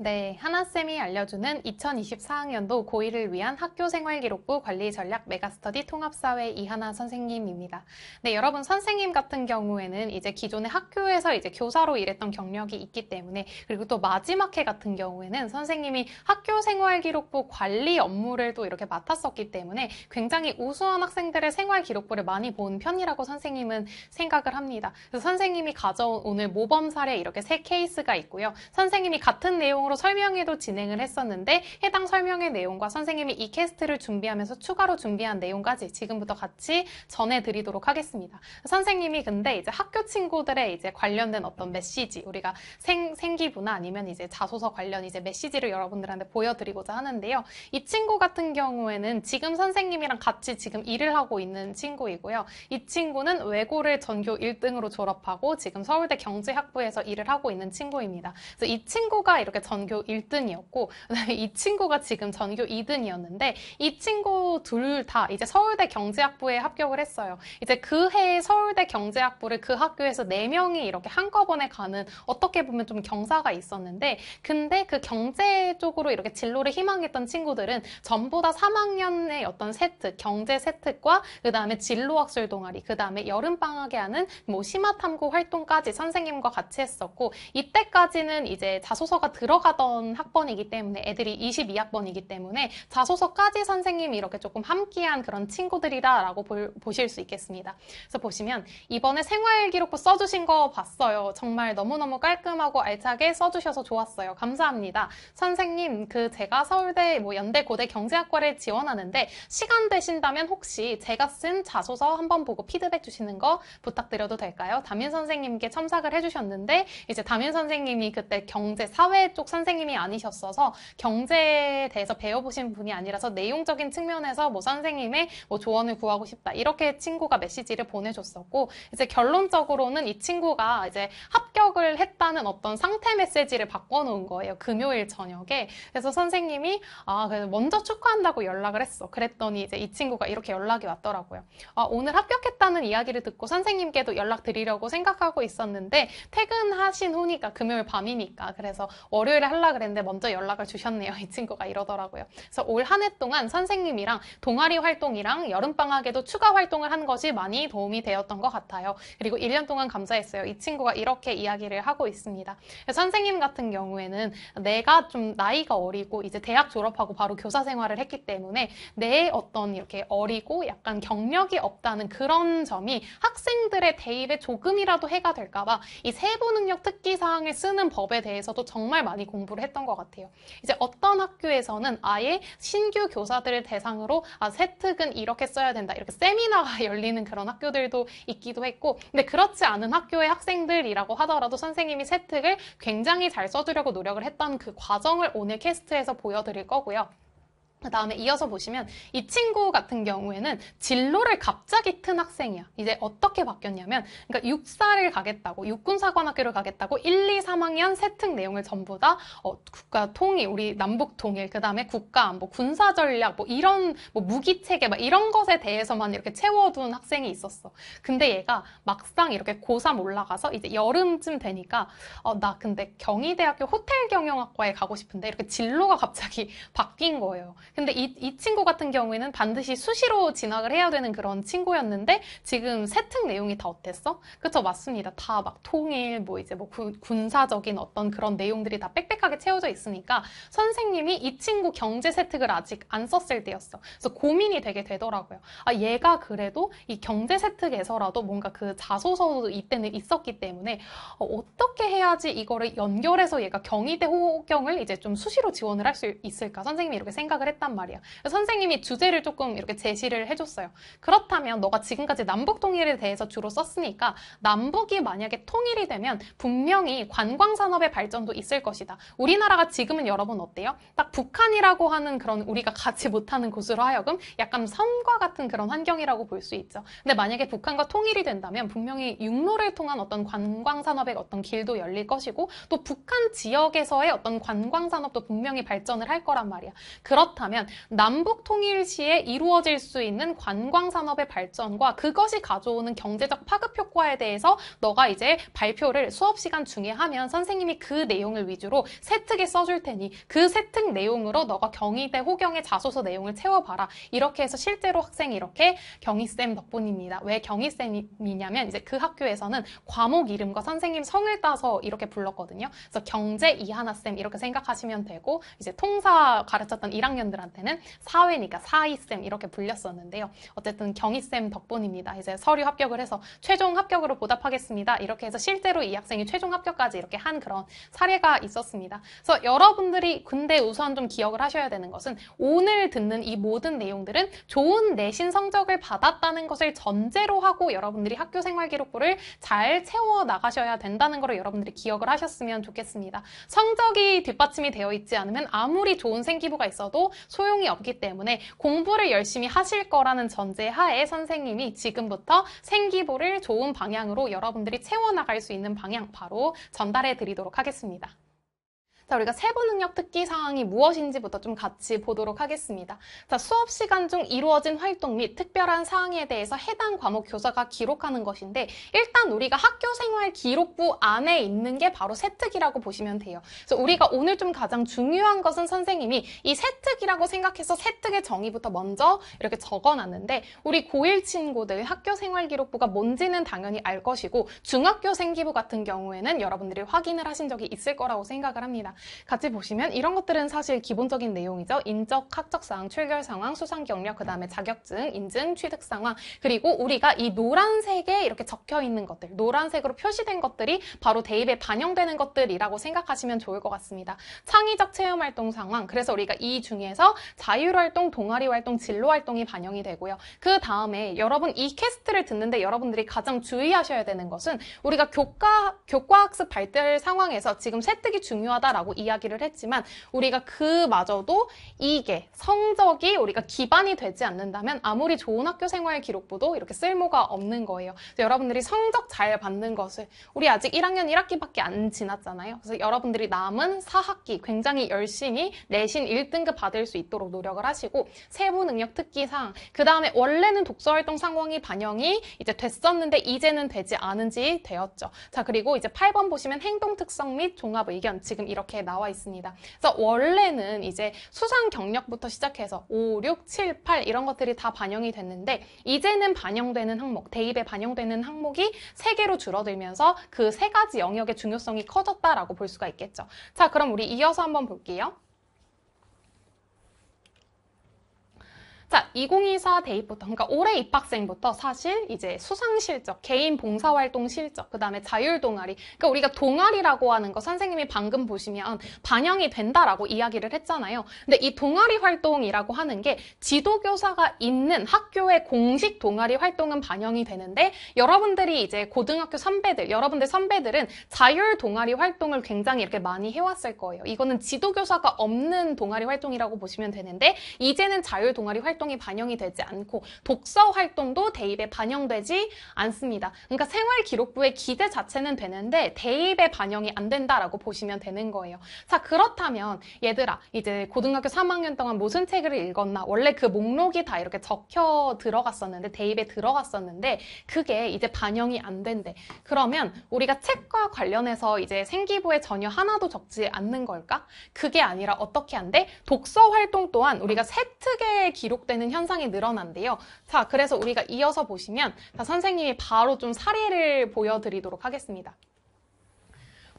네, 하나쌤이 알려주는 2024학년도 고1을 위한 학교생활기록부 관리 전략 메가스터디 통합사회 이하나 선생님입니다. 네, 여러분 선생님 같은 경우에는 이제 기존의 학교에서 이제 교사로 일했던 경력이 있기 때문에 그리고 또 마지막 해 같은 경우에는 선생님이 학교생활기록부 관리 업무를 또 이렇게 맡았었기 때문에 굉장히 우수한 학생들의 생활기록부를 많이 본 편이라고 선생님은 생각을 합니다. 그래서 선생님이 가져온 오늘 모범 사례 이렇게 세 케이스가 있고요. 선생님이 같은 내용을 방송으로 설명회도 진행을 했었는데 해당 설명회 내용과 선생님이 이 캐스트를 준비하면서 추가로 준비한 내용까지 지금부터 같이 전해드리도록 하겠습니다. 선생님이 근데 이제 학교 친구들의 이제 관련된 어떤 메시지 우리가 생, 생기부나 아니면 이제 자소서 관련 이제 메시지를 여러분들한테 보여드리고자 하는데요. 이 친구 같은 경우에는 지금 선생님이랑 같이 지금 일을 하고 있는 친구이고요. 이 친구는 외고를 전교 1등으로 졸업하고 지금 서울대 경제학부에서 일을 하고 있는 친구입니다. 그래서 이 친구가 이렇게 전 전교 1등이었고 이 친구가 지금 전교 2등이었는데 이 친구 둘 다 이제 서울대 경제학부에 합격을 했어요. 이제 그 해에 서울대 경제학부를 그 학교에서 4명이 이렇게 한꺼번에 가는 어떻게 보면 좀 경사가 있었는데 근데 그 경제 쪽으로 이렇게 진로를 희망했던 친구들은 전부 다 3학년의 어떤 세트, 경제 세트과 그 다음에 진로학술 동아리, 그 다음에 여름방학에 하는 뭐 심화탐구 활동까지 선생님과 같이 했었고 이때까지는 이제 자소서가 들어가 수업하던 학번이기 때문에 애들이 22학번이기 때문에 자소서까지 선생님이 이렇게 조금 함께한 그런 친구들이다라고 볼, 보실 수 있겠습니다. 그래서 보시면 이번에 생활기록부 써주신 거 봤어요. 정말 너무너무 깔끔하고 알차게 써주셔서 좋았어요. 감사합니다. 선생님 그 제가 서울대 뭐 연대 고대 경제학과를 지원하는데 시간 되신다면 혹시 제가 쓴 자소서 한번 보고 피드백 주시는 거 부탁드려도 될까요? 담임 선생님께 첨삭을 해주셨는데 이제 담임 선생님이 그때 경제 사회 쪽 선. 선생님이 아니셨어서 경제에 대해서 배워보신 분이 아니라서 내용적인 측면에서 뭐 선생님의 뭐 조언을 구하고 싶다 이렇게 친구가 메시지를 보내줬었고 이제 결론적으로는 이 친구가 이제 합격을 했다는 어떤 상태 메시지를 바꿔놓은 거예요 금요일 저녁에 그래서 선생님이 아 그래서 먼저 축하한다고 연락을 했어 그랬더니 이제 이 친구가 이렇게 연락이 왔더라고요 아 오늘 합격했다는 이야기를 듣고 선생님께도 연락 드리려고 생각하고 있었는데 퇴근하신 후니까 금요일 밤이니까 그래서 월요일에 연락 하려 그랬는데 먼저 연락을 주셨네요. 이 친구가 이러더라고요. 그래서 올 한 해 동안 선생님이랑 동아리 활동이랑 여름방학에도 추가 활동을 한 것이 많이 도움이 되었던 것 같아요. 그리고 1년 동안 감사했어요. 이 친구가 이렇게 이야기를 하고 있습니다. 선생님 같은 경우에는 내가 좀 나이가 어리고 이제 대학 졸업하고 바로 교사 생활을 했기 때문에 내 어떤 이렇게 어리고 약간 경력이 없다는 그런 점이 학생들의 대입에 조금이라도 해가 될까봐 이 세부 능력 특기 사항을 쓰는 법에 대해서도 정말 많이 공부를 했던 것 같아요. 이제 어떤 학교에서는 아예 신규 교사들을 대상으로 아, 세특은 이렇게 써야 된다. 이렇게 세미나가 열리는 그런 학교들도 있기도 했고 근데 그렇지 않은 학교의 학생들이라고 하더라도 선생님이 세특을 굉장히 잘 써주려고 노력을 했던 그 과정을 오늘 캐스트에서 보여드릴 거고요. 그 다음에 이어서 보시면 이 친구 같은 경우에는 진로를 갑자기 튼 학생이야. 이제 어떻게 바뀌었냐면 그러니까 육사를 가겠다고 육군사관학교를 가겠다고 1, 2, 3학년 세특 내용을 전부 다 어, 국가 통일, 우리 남북 통일, 그 다음에 국가안보, 군사전략 뭐 이런 뭐 무기체계 막 이런 것에 대해서만 이렇게 채워둔 학생이 있었어. 근데 얘가 막상 이렇게 고3 올라가서 이제 여름쯤 되니까 어, 나 근데 경희대학교 호텔경영학과에 가고 싶은데 이렇게 진로가 갑자기 바뀐 거예요. 근데 이, 이 친구 같은 경우에는 반드시 수시로 진학을 해야 되는 그런 친구였는데 지금 세특 내용이 다 어땠어? 그쵸 맞습니다. 다 막 통일 뭐 이제 뭐 구, 군사적인 어떤 그런 내용들이 다 빽빽하게 채워져 있으니까 선생님이 이 친구 경제 세특을 아직 안 썼을 때였어. 그래서 고민이 되게 되더라고요. 아 얘가 그래도 이 경제 세특에서라도 뭔가 그 자소서도 이때는 있었기 때문에 어, 어떻게 해야지 이거를 연결해서 얘가 경희대 호경을 이제 좀 수시로 지원을 할 수 있을까? 선생님이 이렇게 생각을 했다. 한단 말이야. 선생님이 주제를 조금 이렇게 제시를 해줬어요. 그렇다면 너가 지금까지 남북 통일에 대해서 주로 썼으니까 남북이 만약에 통일이 되면 분명히 관광산업의 발전도 있을 것이다. 우리나라가 지금은 여러분 어때요? 딱 북한이라고 하는 그런 우리가 가지 못하는 곳으로 하여금 약간 섬과 같은 그런 환경이라고 볼 수 있죠. 근데 만약에 북한과 통일이 된다면 분명히 육로를 통한 어떤 관광산업의 어떤 길도 열릴 것이고 또 북한 지역에서의 어떤 관광산업도 분명히 발전을 할 거란 말이야. 그렇다면 하면 남북 통일 시에 이루어질 수 있는 관광 산업의 발전과 그것이 가져오는 경제적 파급 효과에 대해서 너가 이제 발표를 수업 시간 중에 하면 선생님이 그 내용을 위주로 세특에 써줄 테니 그 세특 내용으로 너가 경희대 호경의 자소서 내용을 채워봐라. 이렇게 해서 실제로 학생이 이렇게 경희쌤 덕분입니다. 왜 경희쌤이냐면 이제 그 학교에서는 과목 이름과 선생님 성을 따서 이렇게 불렀거든요. 그래서 경제 이하나쌤 이렇게 생각하시면 되고 이제 통사 가르쳤던 1학년들 학생들한테는 사회니까 사이쌤 이렇게 불렸었는데요. 어쨌든 경희쌤 덕분입니다. 이제 서류 합격을 해서 최종 합격으로 보답하겠습니다. 이렇게 해서 실제로 이 학생이 최종 합격까지 이렇게 한 그런 사례가 있었습니다. 그래서 여러분들이 근데 우선 좀 기억을 하셔야 되는 것은 오늘 듣는 이 모든 내용들은 좋은 내신 성적을 받았다는 것을 전제로 하고 여러분들이 학교 생활 기록부를 잘 채워 나가셔야 된다는 걸 여러분들이 기억을 하셨으면 좋겠습니다. 성적이 뒷받침이 되어 있지 않으면 아무리 좋은 생기부가 있어도 소용이 없기 때문에 공부를 열심히 하실 거라는 전제 하에 선생님이 지금부터 생기부를 좋은 방향으로 여러분들이 채워나갈 수 있는 방향 바로 전달해 드리도록 하겠습니다. 자, 우리가 세부 능력 특기 사항이 무엇인지부터 좀 같이 보도록 하겠습니다. 자, 수업 시간 중 이루어진 활동 및 특별한 사항에 대해서 해당 과목 교사가 기록하는 것인데 일단 우리가 학교 생활 기록부 안에 있는 게 바로 세특이라고 보시면 돼요. 그래서 우리가 오늘 좀 가장 중요한 것은 선생님이 이 세특이라고 생각해서 세특의 정의부터 먼저 이렇게 적어놨는데 우리 고1 친구들 학교 생활 기록부가 뭔지는 당연히 알 것이고 중학교 생기부 같은 경우에는 여러분들이 확인을 하신 적이 있을 거라고 생각을 합니다. 같이 보시면 이런 것들은 사실 기본적인 내용이죠. 인적, 학적 사항, 출결 상황, 수상 경력, 그 다음에 자격증, 인증, 취득 상황, 그리고 우리가 이 노란색에 이렇게 적혀 있는 것들, 노란색으로 표시된 것들이 바로 대입에 반영되는 것들이라고 생각하시면 좋을 것 같습니다. 창의적 체험 활동 상황, 그래서 우리가 이 중에서 자율 활동, 동아리 활동, 진로 활동이 반영이 되고요. 그 다음에 여러분 이 캐스트를 듣는데 여러분들이 가장 주의하셔야 되는 것은 우리가 교과 교과 학습 발달 상황에서 지금 세특이 중요하다라고 라고 이야기를 했지만 우리가 그마저도 이게 성적이 우리가 기반이 되지 않는다면 아무리 좋은 학교 생활 기록부도 이렇게 쓸모가 없는 거예요. 여러분들이 성적 잘 받는 것을 우리 아직 1학년 1학기밖에 안 지났잖아요. 그래서 여러분들이 남은 4학기 굉장히 열심히 내신 1등급 받을 수 있도록 노력을 하시고 세부 능력 특기상 그 다음에 원래는 독서 활동 상황이 반영이 이제 됐었는데 이제는 되지 않은지 되었죠. 자 그리고 이제 8번 보시면 행동 특성 및 종합 의견 지금 이렇게 이렇게 나와 있습니다. 그래서 원래는 이제 수상 경력부터 시작해서 5, 6, 7, 8 이런 것들이 다 반영이 됐는데 이제는 반영되는 항목, 대입에 반영되는 항목이 3개로 줄어들면서 그 세 가지 영역의 중요성이 커졌다라고 볼 수가 있겠죠. 자, 그럼 우리 이어서 한번 볼게요. 자, 2024 대입부터, 그러니까 올해 입학생부터 사실 이제 수상 실적, 개인 봉사활동 실적, 그 다음에 자율 동아리. 그러니까 우리가 동아리라고 하는 거 선생님이 방금 보시면 반영이 된다라고 이야기를 했잖아요. 근데 이 동아리 활동이라고 하는 게 지도교사가 있는 학교의 공식 동아리 활동은 반영이 되는데 여러분들이 이제 고등학교 선배들, 여러분들 선배들은 자율 동아리 활동을 굉장히 이렇게 많이 해왔을 거예요. 이거는 지도교사가 없는 동아리 활동이라고 보시면 되는데 이제는 자율 동아리 활동 활동이 반영이 되지 않고 독서 활동도 대입에 반영되지 않습니다. 그러니까 생활 기록부의 기재 자체는 되는데 대입에 반영이 안 된다라고 보시면 되는 거예요. 자, 그렇다면 얘들아, 이제 고등학교 3학년 동안 무슨 책을 읽었나? 원래 그 목록이 다 이렇게 적혀 들어갔었는데 대입에 들어갔었는데 그게 이제 반영이 안 된대. 그러면 우리가 책과 관련해서 이제 생기부에 전혀 하나도 적지 않는 걸까? 그게 아니라 어떻게 한대 독서 활동 또한 우리가 세특의 기록 반복되는 현상이 늘어난데요. 자, 그래서 우리가 이어서 보시면 자, 선생님이 바로 좀 사례를 보여드리도록 하겠습니다.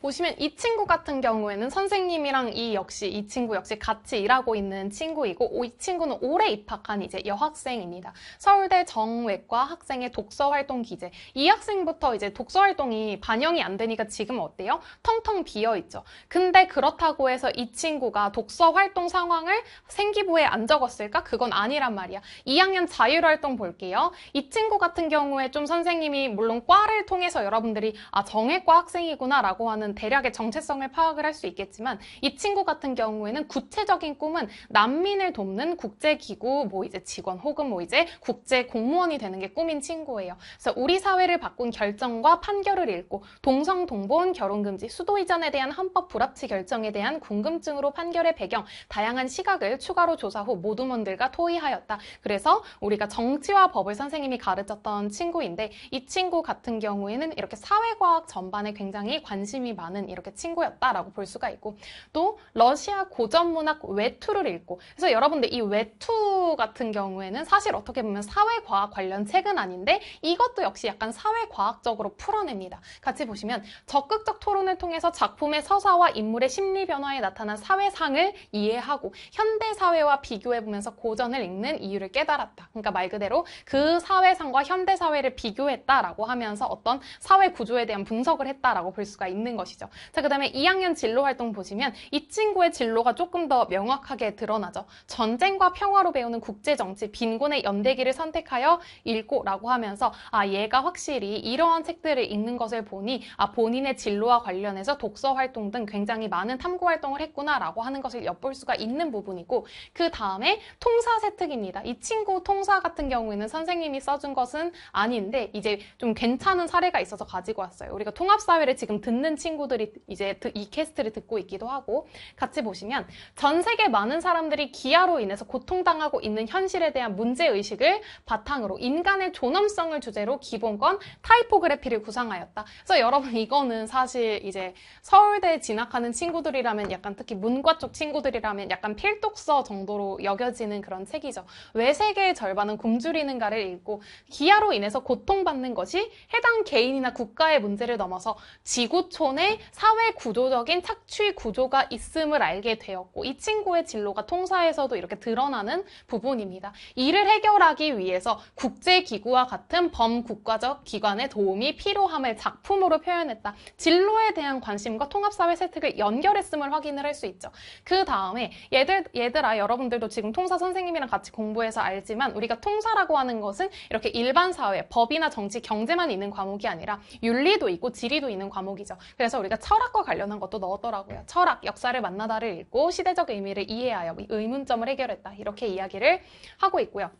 보시면 이 친구 같은 경우에는 선생님이랑 이 역시 이 친구 역시 같이 일하고 있는 친구이고 이 친구는 올해 입학한 이제 여학생입니다. 서울대 정외과 학생의 독서활동 기재 이 학생부터 이제 독서활동이 반영이 안 되니까 지금 어때요? 텅텅 비어있죠. 근데 그렇다고 해서 이 친구가 독서활동 상황을 생기부에 안 적었을까? 그건 아니란 말이야. 2학년 자율활동 볼게요. 이 친구 같은 경우에 좀 선생님이 물론 과를 통해서 여러분들이 아 정외과 학생이구나 라고 하는 보면 대략의 정체성을 파악을 할 수 있겠지만 이 친구 같은 경우에는 구체적인 꿈은 난민을 돕는 국제기구 뭐 이제 직원 혹은 뭐 이제 국제 공무원이 되는 게 꿈인 친구예요. 그래서 우리 사회를 바꾼 결정과 판결을 읽고 동성 동본 결혼 금지 수도 이전에 대한 헌법 불합치 결정에 대한 궁금증으로 판결의 배경 다양한 시각을 추가로 조사 후 모두먼들과 토의하였다. 그래서 우리가 정치와 법을 선생님이 가르쳤던 친구인데 이 친구 같은 경우에는 이렇게 사회과학 전반에 굉장히 관심이 많은 이렇게 친구였다라고 볼 수가 있고 또 러시아 고전 문학 외투를 읽고 그래서 여러분들 이 외투 같은 경우에는 사실 어떻게 보면 사회과학 관련 책은 아닌데 이것도 역시 약간 사회과학적으로 풀어냅니다. 같이 보시면 적극적 토론을 통해서 작품의 서사와 인물의 심리 변화에 나타난 사회상을 이해하고 현대 사회와 비교해 보면서 고전을 읽는 이유를 깨달았다. 그러니까 말 그대로 그 사회상과 현대 사회를 비교했다라고 하면서 어떤 사회 구조에 대한 분석을 했다라고 볼 수가 있는 것이. 것이죠. 자, 그 다음에 2학년 진로 활동 보시면 이 친구의 진로가 조금 더 명확하게 드러나죠. 전쟁과 평화로 배우는 국제정치, 빈곤의 연대기를 선택하여 읽고라고 하면서 아, 얘가 확실히 이러한 책들을 읽는 것을 보니 아, 본인의 진로와 관련해서 독서 활동 등 굉장히 많은 탐구 활동을 했구나라고 하는 것을 엿볼 수가 있는 부분이고 그 다음에 통사 세특입니다. 이 친구 통사 같은 경우에는 선생님이 써준 것은 아닌데 이제 좀 괜찮은 사례가 있어서 가지고 왔어요. 우리가 통합사회를 지금 듣는 친구 친구들이 이제 이 캐스트를 듣고 있기도 하고 같이 보시면 전 세계 많은 사람들이 기아로 인해서 고통당하고 있는 현실에 대한 문제의식을 바탕으로 인간의 존엄성을 주제로 기본권 타이포그래피를 구상하였다. 그래서 여러분 이거는 사실 이제 서울대 진학하는 친구들이라면 약간 특히 문과 쪽 친구들이라면 약간 필독서 정도로 여겨지는 그런 책이죠. 왜 세계의 절반은 굶주리는가를 읽고 기아로 인해서 고통받는 것이 해당 개인이나 국가의 문제를 넘어서 지구촌의 사회 구조적인 착취 구조가 있음을 알게 되었고 이 친구의 진로가 통사에서도 이렇게 드러나는 부분입니다. 이를 해결하기 위해서 국제기구와 같은 범국가적 기관의 도움이 필요함을 작품으로 표현했다. 진로에 대한 관심과 통합사회 세특을 연결했음을 확인을 할 수 있죠. 그 다음에 얘들, 얘들아 여러분들도 지금 통사 선생님이랑 같이 공부해서 알지만 우리가 통사라고 하는 것은 이렇게 일반 사회, 법이나 정치, 경제만 있는 과목이 아니라 윤리도 있고 지리도 있는 과목이죠. 그래서 그래서 우리가 철학과 관련한 것도 넣었더라고요. 철학, 역사를 만나다를 읽고 시대적 의미를 이해하여 의문점을 해결했다. 이렇게 이야기를 하고 있고요.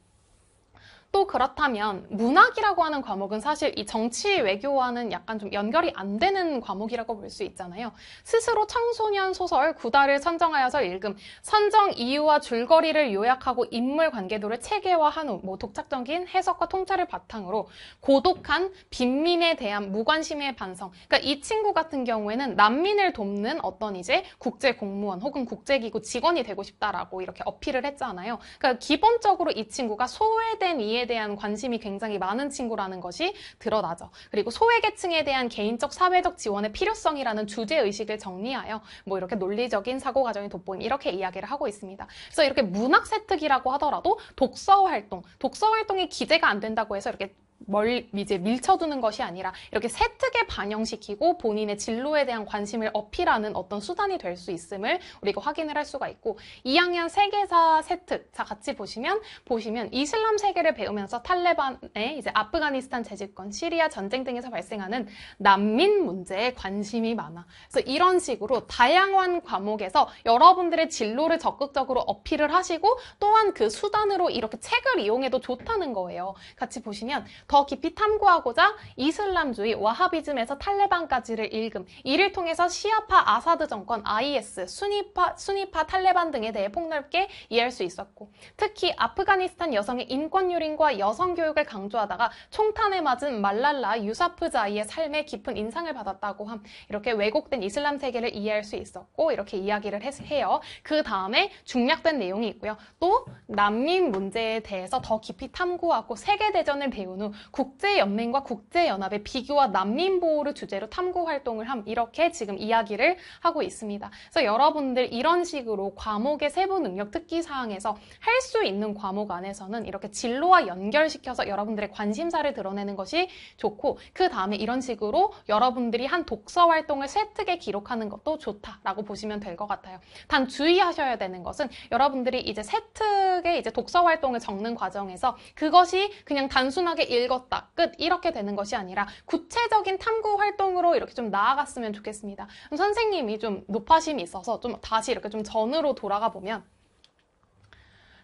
또 그렇다면 문학이라고 하는 과목은 사실 이 정치 외교와는 약간 좀 연결이 안 되는 과목이라고 볼 수 있잖아요. 스스로 청소년 소설 구다를 선정하여서 읽음, 선정 이유와 줄거리를 요약하고 인물 관계도를 체계화한 후, 뭐 독창적인 해석과 통찰을 바탕으로 고독한 빈민에 대한 무관심의 반성. 그러니까 이 친구 같은 경우에는 난민을 돕는 어떤 이제 국제 공무원 혹은 국제기구 직원이 되고 싶다라고 이렇게 어필을 했잖아요. 그러니까 기본적으로 이 친구가 소외된 이해 장에 대한 관심이 굉장히 많은 친구라는 것이 드러나죠. 그리고 소외계층에 대한 개인적 사회적 지원의 필요성이라는 주제의식을 정리하여 뭐 이렇게 논리적인 사고 과정이 돋보인 이렇게 이야기를 하고 있습니다. 그래서 이렇게 문학 세특이라고 하더라도 독서 활동, 독서 활동이 기재가 안 된다고 해서 이렇게 멀 이제 밀쳐두는 것이 아니라 이렇게 세특에 반영시키고 본인의 진로에 대한 관심을 어필하는 어떤 수단이 될 수 있음을 우리가 확인을 할 수가 있고 2학년 세계사 세특 자 같이 보시면 보시면 이슬람 세계를 배우면서 탈레반의 이제 아프가니스탄 재집권 시리아 전쟁 등에서 발생하는 난민 문제에 관심이 많아 그래서 이런 식으로 다양한 과목에서 여러분들의 진로를 적극적으로 어필을 하시고 또한 그 수단으로 이렇게 책을 이용해도 좋다는 거예요 같이 보시면 더 깊이 탐구하고자 이슬람주의, 와하비즘에서 탈레반까지를 읽음. 이를 통해서 시아파 아사드 정권, IS, 순위파, 순위파 탈레반 등에 대해 폭넓게 이해할 수 있었고 특히 아프가니스탄 여성의 인권 유린과 여성 교육을 강조하다가 총탄에 맞은 말랄라 유사프자이의 삶에 깊은 인상을 받았다고 함. 이렇게 왜곡된 이슬람 세계를 이해할 수 있었고 이렇게 이야기를 해요. 그 다음에 중략된 내용이 있고요. 또 난민 문제에 대해서 더 깊이 탐구하고 세계 대전을 배운 후 국제연맹과 국제연합의 비교와 난민 보호를 주제로 탐구 활동을 함 이렇게 지금 이야기를 하고 있습니다. 그래서 여러분들 이런 식으로 과목의 세부 능력 특기 사항에서 할 수 있는 과목 안에서는 이렇게 진로와 연결시켜서 여러분들의 관심사를 드러내는 것이 좋고 그 다음에 이런 식으로 여러분들이 한 독서 활동을 세트에 기록하는 것도 좋다라고 보시면 될 것 같아요. 단 주의하셔야 되는 것은 여러분들이 이제 세트에 이제 독서 활동을 적는 과정에서 그것이 그냥 단순하게 일 읽었다, 끝 이렇게 되는 것이 아니라 구체적인 탐구 활동으로 이렇게 좀 나아갔으면 좋겠습니다. 선생님이 좀 높아심이 있어서 좀 다시 이렇게 좀 전으로 돌아가 보면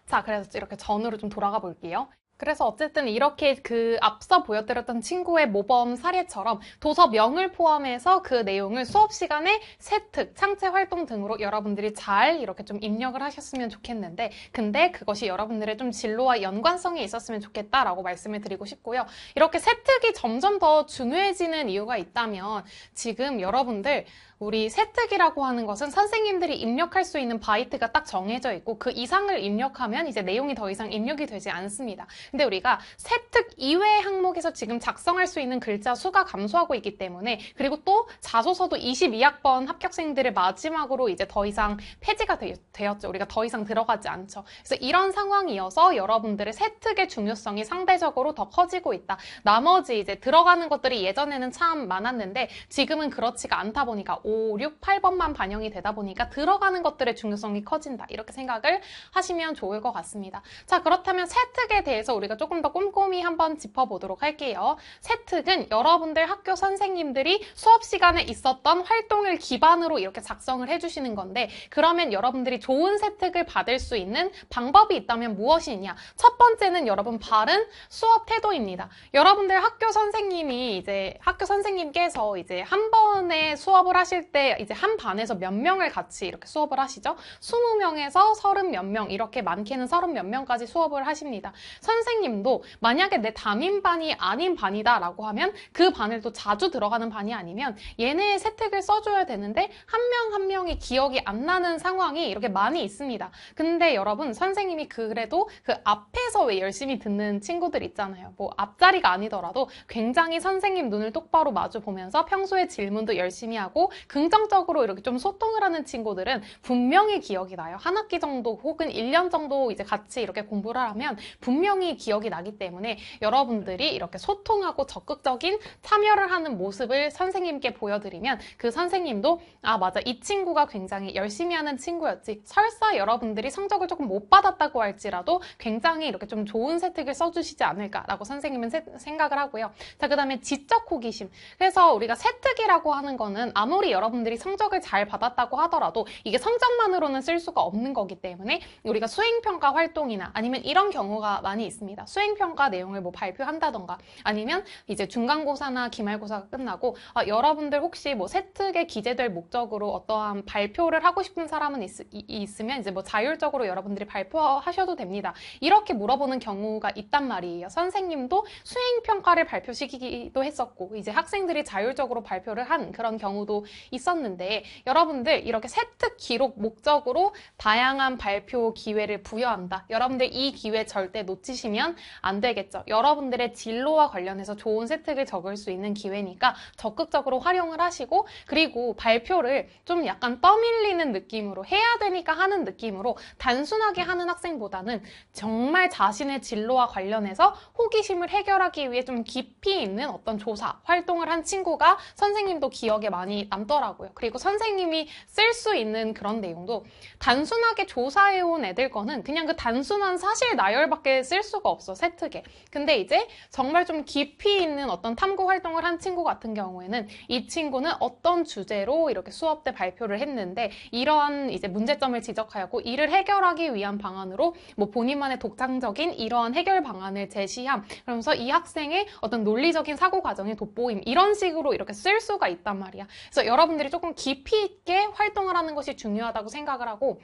자, 그래서 이렇게 전으로 좀 돌아가 볼게요. 그래서 어쨌든 이렇게 그 앞서 보여드렸던 친구의 모범 사례처럼 도서명을 포함해서 그 내용을 수업 시간에 세특, 창체 활동 등으로 여러분들이 잘 이렇게 좀 입력을 하셨으면 좋겠는데 근데 그것이 여러분들의 좀 진로와 연관성이 있었으면 좋겠다라고 말씀을 드리고 싶고요. 이렇게 세특이 점점 더 중요해지는 이유가 있다면 지금 여러분들 우리 세특이라고 하는 것은 선생님들이 입력할 수 있는 바이트가 딱 정해져 있고 그 이상을 입력하면 이제 내용이 더 이상 입력이 되지 않습니다. 근데 우리가 세특 이외의 항목에서 지금 작성할 수 있는 글자 수가 감소하고 있기 때문에 그리고 또 자소서도 22학번 합격생들을 마지막으로 이제 더 이상 폐지가 되, 었죠 우리가 더 이상 들어가지 않죠. 그래서 이런 상황이어서 여러분들의 세특의 중요성이 상대적으로 더 커지고 있다. 나머지 이제 들어가는 것들이 예전에는 참 많았는데 지금은 그렇지가 않다 보니까 5, 6, 8번만 반영이 되다 보니까 들어가는 것들의 중요성이 커진다. 이렇게 생각을 하시면 좋을 것 같습니다. 자, 그렇다면 세특에 대해서 우리가 조금 더 꼼꼼히 한번 짚어보도록 할게요. 세특은 여러분들 학교 선생님들이 수업 시간에 있었던 활동을 기반으로 이렇게 작성을 해주시는 건데 그러면 여러분들이 좋은 세특을 받을 수 있는 방법이 있다면 무엇이냐? 첫 번째는 여러분 바른 수업 태도입니다. 여러분들 학교 선생님이 이제 학교 선생님께서 이제 한 번에 수업을 하실 때 이제 한 반에서 몇 명을 같이 이렇게 수업을 하시죠? 20명에서 30몇 명 이렇게 많게는 30몇 명까지 수업을 하십니다. 선생 선생님도 만약에 내 담임반이 아닌 반이다 라고 하면 그 반을 또 자주 들어가는 반이 아니면 얘네의 세택을 써줘야 되는데 한 명한 한 명이 기억이 안 나는 상황이 이렇게 많이 있습니다. 근데 여러분 선생님이 그래도 그 앞에서 왜 열심히 듣는 친구들 있잖아요. 뭐 앞자리가 아니더라도 굉장히 선생님 눈을 똑바로 마주 보면서 평소에 질문도 열심히 하고 긍정적으로 이렇게 좀 소통을 하는 친구들은 분명히 기억이 나요. 한 학기 정도 혹은 1년 정도 이제 같이 이렇게 공부를 하면 분명히 기억이 나기 때문에 여러분들이 이렇게 소통하고 적극적인 참여를 하는 모습을 선생님께 보여드리면 그 선생님도 아 맞아 이 친구가 굉장히 열심히 하는 친구였지 설사 여러분들이 성적을 조금 못 받았다고 할지라도 굉장히 이렇게 좀 좋은 세택을 써주시지 않을까라고 선생님은 세, 생각을 하고요. 자 그다음에 지적 호기심 그래서 우리가 세특이라고 하는 거는 아무리 여러분들이 성적을 잘 받았다고 하더라도 이게 성적만으로는 쓸 수가 없는 거기 때문에 우리가 수행평가 활동이나 아니면 이런 경우가 많이 있습니다. 있습니다. 수행평가 내용을 뭐 발표한다던가 아니면 이제 중간고사나 기말고사가 끝나고 아, 여러분들 혹시 뭐 세특에 기재될 목적으로 어떠한 발표를 하고 싶은 사람은 있, 있으면 이제 뭐 자율적으로 여러분들이 발표하셔도 됩니다. 이렇게 물어보는 경우가 있단 말이에요. 선생님도 수행평가를 발표 시기도 키 했었고 이제 학생들이 자율적으로 발표를 한 그런 경우도 있었는데 여러분들 이렇게 세특 기록 목적으로 다양한 발표 기회를 부여한다. 여러분들 이 기회 절대 놓치시면 놓치면 안 되겠죠. 여러분들의 진로와 관련해서 좋은 세택을 적을 수 있는 기회니까 적극적으로 활용을 하시고 그리고 발표를 좀 약간 떠밀리는 느낌으로 해야 되니까 하는 느낌으로 단순하게 하는 학생보다는 정말 자신의 진로와 관련해서 호기심을 해결하기 위해 좀 깊이 있는 어떤 조사, 활동을 한 친구가 선생님도 기억에 많이 남더라고요. 그리고 선생님이 쓸 수 있는 그런 내용도 단순하게 조사해온 애들 거는 그냥 그 단순한 사실 나열밖에 쓸 수가 수가 없어 세트게 근데 이제 정말 좀 깊이 있는 어떤 탐구 활동을 한 친구 같은 경우에는 이 친구는 어떤 주제로 이렇게 수업 때 발표를 했는데 이러한 이제 문제점을 지적하고 이를 해결하기 위한 방안으로 뭐 본인만의 독창적인 이러한 해결 방안을 제시함 그러면서 이 학생의 어떤 논리적인 사고 과정이 돋보임 이런 식으로 이렇게 쓸 수가 있단 말이야 그래서 여러분들이 조금 깊이 있게 활동을 하는 것이 중요하다고 생각을 하고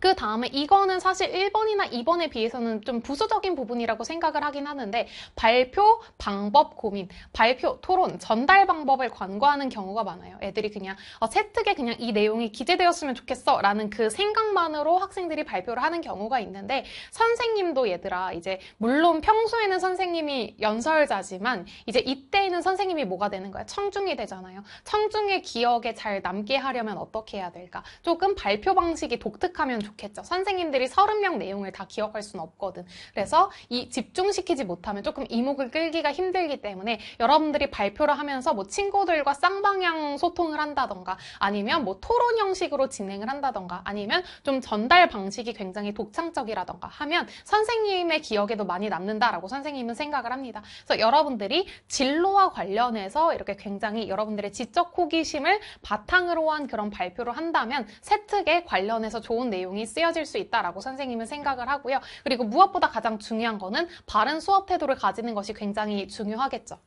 그 다음에 이거는 사실 1번이나 2번에 비해서는 좀 부수적인 부분이라고 생각을 하긴 하는데 발표, 방법, 고민, 발표, 토론, 전달 방법을 관과하는 경우가 많아요. 애들이 그냥 어, 세택에 그냥 이 내용이 기재되었으면 좋겠어 라는 그 생각만으로 학생들이 발표를 하는 경우가 있는데 선생님도 얘들아 이제 물론 평소에는 선생님이 연설자지만 이제 이때에는 선생님이 뭐가 되는 거야? 청중이 되잖아요. 청중의 기억에 잘 남게 하려면 어떻게 해야 될까? 조금 발표 방식이 독특하면 좋 좋겠죠. 선생님들이 30명 내용을 다 기억할 수는 없거든. 그래서 이 집중시키지 못하면 조금 이목을 끌기가 힘들기 때문에 여러분들이 발표를 하면서 뭐 친구들과 쌍방향 소통을 한다던가 아니면 뭐 토론 형식으로 진행을 한다던가 아니면 좀 전달 방식이 굉장히 독창적이라던가 하면 선생님의 기억에도 많이 남는다라고 선생님은 생각을 합니다. 그래서 여러분들이 진로와 관련해서 이렇게 굉장히 여러분들의 지적 호기심을 바탕으로 한 그런 발표를 한다면 세특에 관련해서 좋은 내용이 많이 쓰여질 수 있다라고 선생님은 생각을 하고요. 그리고 무엇보다 가장 중요한 거는 바른 수업 태도를 가지는 것이 굉장히 중요하겠죠.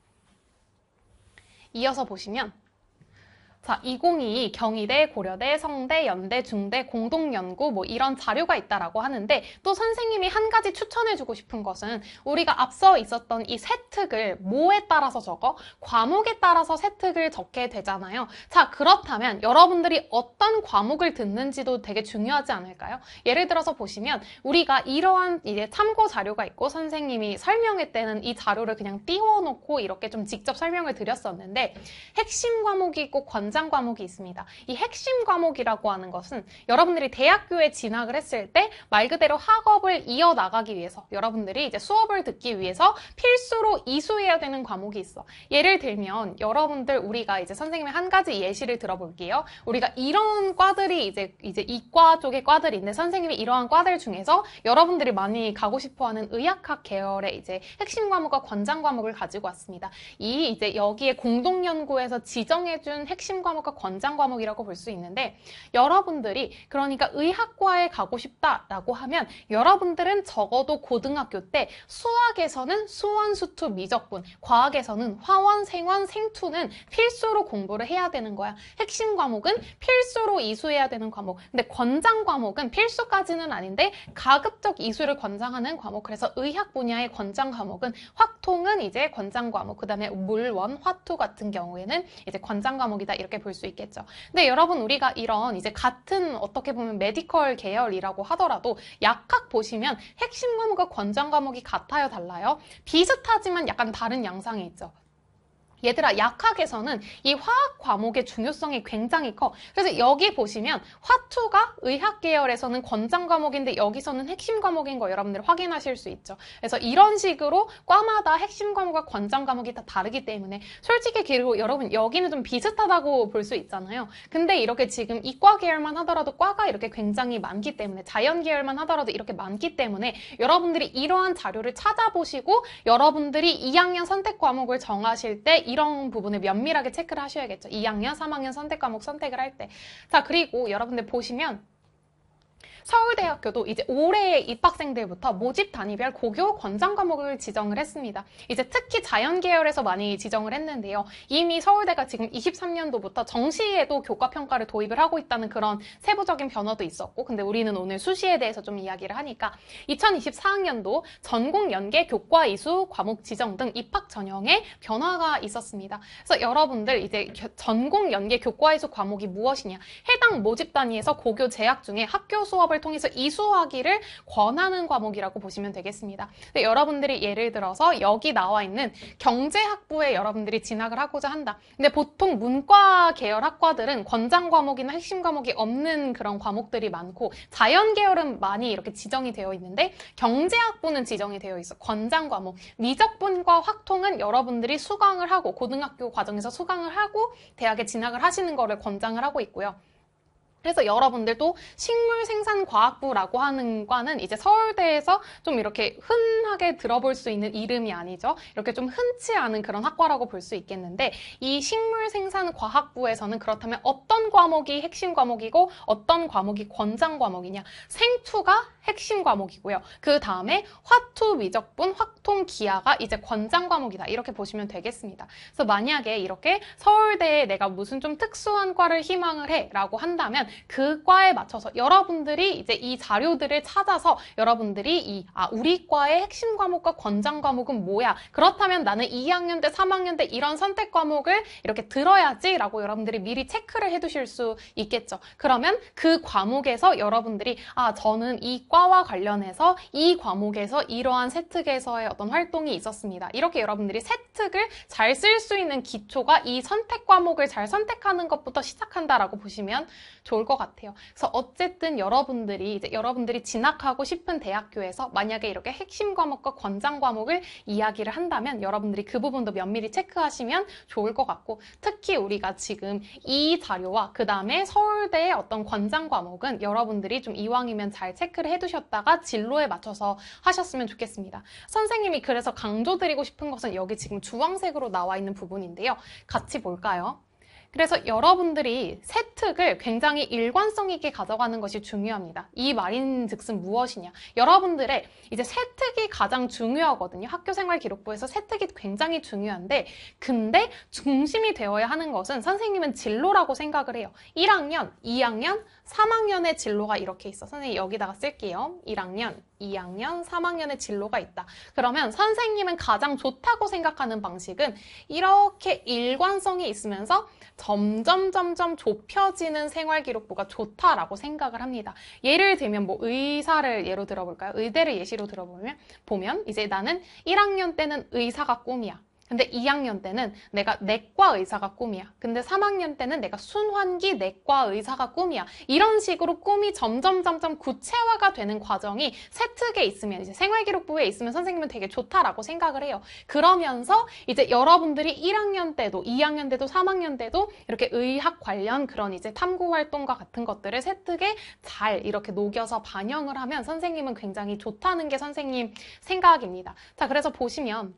이어서 보시면 자, 2022 경희대, 고려대, 성대, 연대, 중대, 공동연구 뭐 이런 자료가 있다라고 하는데 또 선생님이 한 가지 추천해주고 싶은 것은 우리가 앞서 있었던 이 세특을 뭐에 따라서 적어 과목에 따라서 세특을 적게 되잖아요. 자, 그렇다면 여러분들이 어떤 과목을 듣는지도 되게 중요하지 않을까요? 예를 들어서 보시면 우리가 이러한 이제 참고 자료가 있고 선생님이 설명회 때는 이 자료를 그냥 띄워놓고 이렇게 좀 직접 설명을 드렸었는데 핵심 과목이 있고 관 권장 과목이 있습니다. 이 핵심 과목이라고 하는 것은 여러분들이 대학교에 진학을 했을 때 말 그대로 학업을 이어나가기 위해서 여러분들이 이제 수업을 듣기 위해서 필수로 이수해야 되는 과목이 있어. 예를 들면 여러분들 우리가 이제 선생님의 한 가지 예시를 들어볼게요. 우리가 이런 과들이 이제 이제 이과 쪽의 과들이 있는데 선생님이 이러한 과들 중에서 여러분들이 많이 가고 싶어하는 의학학 계열의 이제 핵심 과목과 권장 과목을 가지고 왔습니다. 이 이제 여기에 공동 연구에서 지정해준 핵심 과목과 권장 과목이라고 볼 수 있는데 여러분들이 그러니까 의학과에 가고 싶다라고 하면 여러분들은 적어도 고등학교 때 수학에서는 수원수투 미적분, 과학에서는 화원, 생원, 생투는 필수로 공부를 해야 되는 거야. 핵심 과목은 필수로 이수해야 되는 과목. 근데 권장 과목은 필수까지는 아닌데 가급적 이수를 권장하는 과목. 그래서 의학 분야의 권장 과목은 확통은 이제 권장 과목, 그다음에 물원, 화투 같은 경우에는 이제 권장 과목이다 이렇게. 이렇게 볼수 있겠죠. 근데 여러분 우리가 이런 이제 같은 어떻게 보면 메디컬 계열이라고 하더라도 약학 보시면 핵심 과목과 권장 과목이 같아요, 달라요? 비슷하지만 약간 다른 양상이 있죠. 얘들아 약학에서는 이 화학 과목의 중요성이 굉장히 커. 그래서 여기 보시면 화투가 의학 계열에서는 권장 과목인데 여기서는 핵심 과목인 거 여러분들 확인하실 수 있죠. 그래서 이런 식으로 과마다 핵심 과목과 권장 과목이 다 다르기 때문에 솔직히 그리고 여러분 여기는 좀 비슷하다고 볼 수 있잖아요. 근데 이렇게 지금 이과 계열만 하더라도 과가 이렇게 굉장히 많기 때문에 자연 계열만 하더라도 이렇게 많기 때문에 여러분들이 이러한 자료를 찾아보시고 여러분들이 2학년 선택 과목을 정하실 때 이런 부분을 면밀하게 체크를 하셔야겠죠. 2학년, 3학년 선택 과목 선택을 할 때. 자, 그리고 여러분들 보시면 서울대학교도 이제 올해 의 입학생들부터 모집 단위별 고교 권장 과목을 지정을 했습니다. 이제 특히 자연 계열에서 많이 지정을 했는데요. 이미 서울대가 지금 23년도부터 정시에도 교과 평가를 도입을 하고 있다는 그런 세부적인 변화도 있었고 근데 우리는 오늘 수시에 대해서 좀 이야기를 하니까 2024학년도 전공 연계 교과 이수 과목 지정 등 입학 전형에 변화가 있었습니다. 그래서 여러분들 이제 전공 연계 교과 이수 과목이 무엇이냐 해당 모집 단위에서 고교 재학 중에 학교 수업을 수업을 통해서 이수하기를 권하는 과목이라고 보시면 되겠습니다. 근데 여러분들이 예를 들어서 여기 나와 있는 경제학부에 여러분들이 진학을 하고자 한다. 근데 보통 문과 계열 학과들은 권장 과목이나 핵심 과목이 없는 그런 과목들이 많고 자연 계열은 많이 이렇게 지정이 되어 있는데 경제학부는 지정이 되어 있어. 권장 과목. 미적분과 확통은 여러분들이 수강을 하고 고등학교 과정에서 수강을 하고 대학에 진학을 하시는 거를 권장을 하고 있고요. 그래서 여러분들도 식물생산과학부라고 하는 과는 이제 서울대에서 좀 이렇게 흔하게 들어볼 수 있는 이름이 아니죠. 이렇게 좀 흔치 않은 그런 학과라고 볼 수 있겠는데 이 식물생산과학부에서는 그렇다면 어떤 과목이 핵심 과목이고 어떤 과목이 권장 과목이냐. 생투가 핵심 과목이고요. 그 다음에 화투, 미적분, 화통, 기하가 이제 권장 과목이다. 이렇게 보시면 되겠습니다. 그래서 만약에 이렇게 서울대에 내가 무슨 좀 특수한 과를 희망을 해라고 한다면 그 과에 맞춰서 여러분들이 이제 이 자료들을 찾아서 여러분들이 이 아, 우리 과의 핵심 과목과 권장 과목은 뭐야? 그렇다면 나는 2학년 때, 3학년 때 이런 선택 과목을 이렇게 들어야지라고 여러분들이 미리 체크를 해두실 수 있겠죠. 그러면 그 과목에서 여러분들이 아 저는 이 과와 관련해서 이 과목에서 이러한 세특에서의 어떤 활동이 있었습니다. 이렇게 여러분들이 세특을 잘 쓸 수 있는 기초가 이 선택 과목을 잘 선택하는 것부터 시작한다라고 보시면 좋을 올것 같아요. 그래서 어쨌든 여러분들이 이제 여러분들이 진학하고 싶은 대학교에서 만약에 이렇게 핵심 과목과 권장 과목을 이야기를 한다면 여러분들이 그 부분도 면밀히 체크하시면 좋을 것 같고 특히 우리가 지금 이 자료와 그 다음에 서울대의 어떤 권장 과목은 여러분들이 좀 이왕이면 잘 체크를 해두셨다가 진로에 맞춰서 하셨으면 좋겠습니다. 선생님이 그래서 강조드리고 싶은 것은 여기 지금 주황색으로 나와 있는 부분인데요. 같이 볼까요? 그래서 여러분들이 세특을 굉장히 일관성 있게 가져가는 것이 중요합니다. 이 말인즉슨 무엇이냐? 여러분들의 이제 세특이 가장 중요하거든요. 학교생활 기록부에서 세특이 굉장히 중요한데 근데 중심이 되어야 하는 것은 선생님은 진로라고 생각을 해요. 1학년, 2학년, 3학년의 진로가 이렇게 있어. 선생님 여기다가 쓸게요. 1학년, 2학년, 3학년의 진로가 있다. 그러면 선생님은 가장 좋다고 생각하는 방식은 이렇게 일관성이 있으면서 점점 점점 좁혀지는 생활기록부가 좋다라고 생각을 합니다. 예를 들면 뭐 의사를 예로 들어볼까요? 의대를 예시로 들어보면 보면 이제 나는 1학년 때는 의사가 꿈이야. 근데 2학년 때는 내가 내과 의사가 꿈이야. 근데 3학년 때는 내가 순환기 내과 의사가 꿈이야. 이런 식으로 꿈이 점점 점점 구체화가 되는 과정이 세특에 있으면 이제 생활기록부에 있으면 선생님은 되게 좋다라고 생각을 해요. 그러면서 이제 여러분들이 1학년 때도 2학년 때도 3학년 때도 이렇게 의학 관련 그런 이제 탐구 활동과 같은 것들을 세특에 잘 이렇게 녹여서 반영을 하면 선생님은 굉장히 좋다는 게 선생님 생각입니다. 자, 그래서 보시면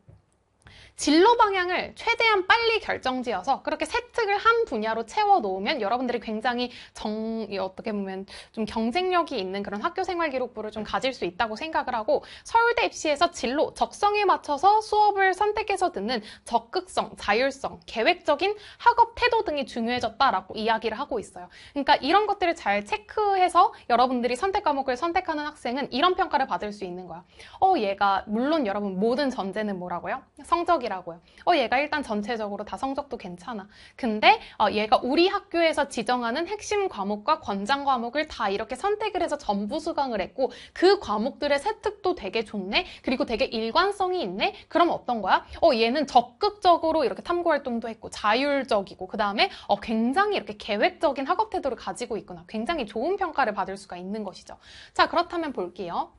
진로 방향을 최대한 빨리 결정지어서 그렇게 세특을 한 분야로 채워놓으면 여러분들이 굉장히 정, 어떻게 보면 좀 경쟁력이 있는 그런 학교 생활 기록부를 좀 가질 수 있다고 생각을 하고 서울대 입시에서 진로, 적성에 맞춰서 수업을 선택해서 듣는 적극성, 자율성, 계획적인 학업 태도 등이 중요해졌다라고 이야기를 하고 있어요. 그러니까 이런 것들을 잘 체크해서 여러분들이 선택 과목을 선택하는 학생은 이런 평가를 받을 수 있는 거야. 어, 얘가 물론 여러분 모든 전제는 뭐라고요? 성 성적이라고요. 어, 얘가 일단 전체적으로 다 성적도 괜찮아. 근데 어, 얘가 우리 학교에서 지정하는 핵심 과목과 권장 과목을 다 이렇게 선택을 해서 전부 수강을 했고 그 과목들의 세특도 되게 좋네. 그리고 되게 일관성이 있네. 그럼 어떤 거야? 어, 얘는 적극적으로 이렇게 탐구 활동도 했고 자율적이고 그다음에 어, 굉장히 이렇게 계획적인 학업 태도를 가지고 있구나. 굉장히 좋은 평가를 받을 수가 있는 것이죠. 자, 그렇다면 볼게요.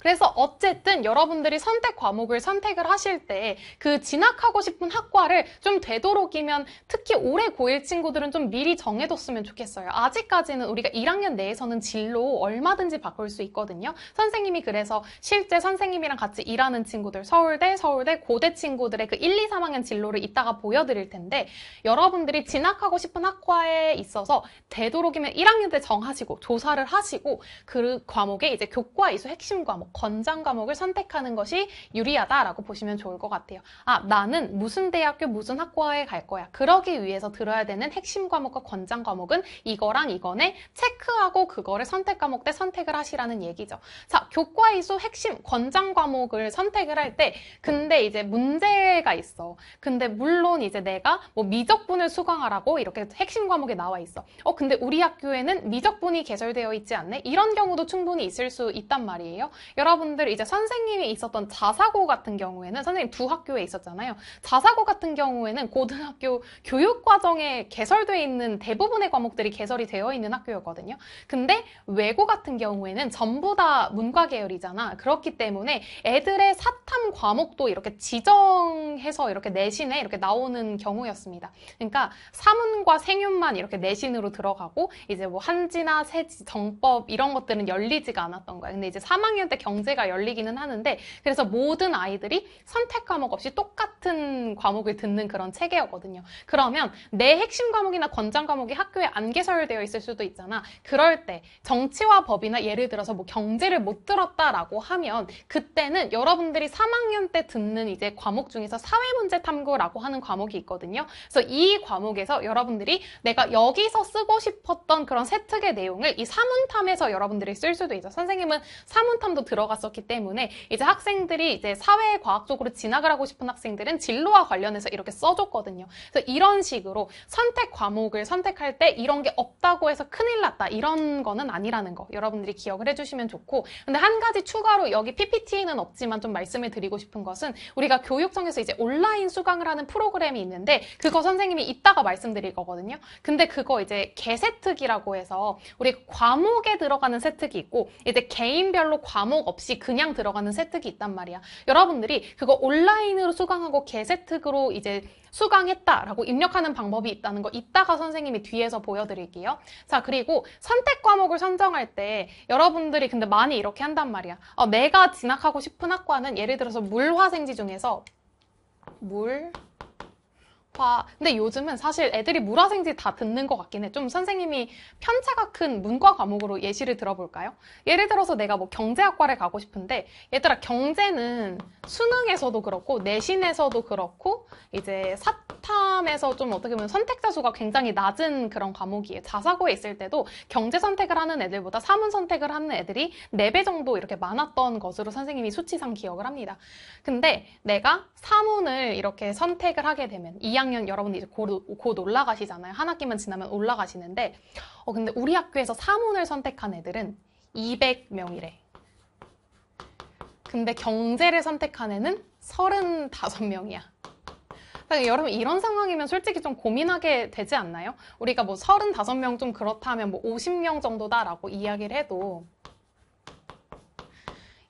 그래서 어쨌든 여러분들이 선택 과목을 선택을 하실 때 그 진학하고 싶은 학과를 좀 되도록이면 특히 올해 고1 친구들은 좀 미리 정해뒀으면 좋겠어요. 아직까지는 우리가 1학년 내에서는 진로 얼마든지 바꿀 수 있거든요. 선생님이 그래서 실제 선생님이랑 같이 일하는 친구들 서울대, 서울대, 고대 친구들의 그 1, 2, 3학년 진로를 이따가 보여드릴 텐데 여러분들이 진학하고 싶은 학과에 있어서 되도록이면 1학년 때 정하시고 조사를 하시고 그 과목에 이제 교과 이수 핵심 과목 권장 과목을 선택하는 것이 유리하다라고 보시면 좋을 것 같아요. 아, 나는 무슨 대학교, 무슨 학과에 갈 거야. 그러기 위해서 들어야 되는 핵심 과목과 권장 과목은 이거랑 이거네 체크하고 그거를 선택 과목 때 선택을 하시라는 얘기죠. 자, 교과 이수 핵심 권장 과목을 선택을 할 때 근데 이제 문제가 있어. 근데 물론 이제 내가 뭐 미적분을 수강하라고 이렇게 핵심 과목에 나와 있어. 어, 근데 우리 학교에는 미적분이 개설되어 있지 않네? 이런 경우도 충분히 있을 수 있단 말이에요. 여러분들 이제 선생님이 있었던 자사고 같은 경우에는 선생님 두 학교에 있었잖아요. 자사고 같은 경우에는 고등학교 교육 과정에 개설돼 있는 대부분의 과목들이 개설이 되어 있는 학교였거든요. 근데 외고 같은 경우에는 전부 다 문과 계열이잖아. 그렇기 때문에 애들의 사탐 과목도 이렇게 지정해서 이렇게 내신에 이렇게 나오는 경우였습니다. 그러니까 사문과 생윤만 이렇게 내신으로 들어가고 이제 뭐 한지나 세지, 정법 이런 것들은 열리지가 않았던 거예요. 근데 이제 3학년 때 경... 경제가 열리기는 하는데 그래서 모든 아이들이 선택 과목 없이 똑같은 과목을 듣는 그런 체계였거든요. 그러면 내 핵심 과목이나 권장 과목이 학교에 안 개설되어 있을 수도 있잖아. 그럴 때 정치와 법이나 예를 들어서 뭐 경제를 못 들었다라고 하면 그때는 여러분들이 3학년 때 듣는 이제 과목 중에서 사회문제 탐구라고 하는 과목이 있거든요. 그래서 이 과목에서 여러분들이 내가 여기서 쓰고 싶었던 그런 세특의 내용을 이 사문탐에서 여러분들이 쓸 수도 있죠. 선생님은 사문탐도 들어 들어갔었기 때문에 이제 학생들이 이제 사회과학 적으로 진학을 하고 싶은 학생들은 진로와 관련해서 이렇게 써줬거든요. 그래서 이런 식으로 선택 과목을 선택할 때 이런 게 없다고 해서 큰일 났다 이런 거는 아니라는 거 여러분들이 기억을 해주시면 좋고 근데 한 가지 추가로 여기 PPT는 없지만 좀 말씀을 드리고 싶은 것은 우리가 교육청에서 이제 온라인 수강을 하는 프로그램이 있는데 그거 선생님이 이따가 말씀드릴 거거든요. 근데 그거 이제 개세특이라고 해서 우리 과목에 들어가는 세특이 있고 이제 개인별로 과목 없이 그냥 들어가는 세특이 있단 말이야. 여러분들이 그거 온라인으로 수강하고 개세특으로 이제 수강했다라고 입력하는 방법이 있다는 거 이따가 선생님이 뒤에서 보여드릴게요. 자 그리고 선택 과목을 선정할 때 여러분들이 근데 많이 이렇게 한단 말이야. 어, 내가 진학하고 싶은 학과는 예를 들어서 물화생지 중에서 물 파. 근데 요즘은 사실 애들이 물화생지 다 듣는 것 같긴 해. 좀 선생님이 편차가 큰 문과 과목으로 예시를 들어볼까요? 예를 들어서 내가 뭐 경제학과를 가고 싶은데 얘들아 경제는 수능에서도 그렇고 내신에서도 그렇고 이제 사 탐에서좀 어떻게 보면 선택자 수가 굉장히 낮은 그런 과목이에요. 자사고에 있을 때도 경제 선택을 하는 애들보다 사문 선택을 하는 애들이 네 배 정도 이렇게 많았던 것으로 선생님이 수치상 기억을 합니다. 근데 내가 사문을 이렇게 선택을 하게 되면 2학년 여러분이 이제 곧, 곧 올라가시잖아요. 한 학기만 지나면 올라가시는데 어 근데 우리 학교에서 사문을 선택한 애들은 200명이래. 근데 경제를 선택한 애는 35명이야. 그러니까 여러분 이런 상황이면 솔직히 좀 고민하게 되지 않나요? 우리가 뭐 35명 좀 그렇다면 뭐 50명 정도다라고 이야기를 해도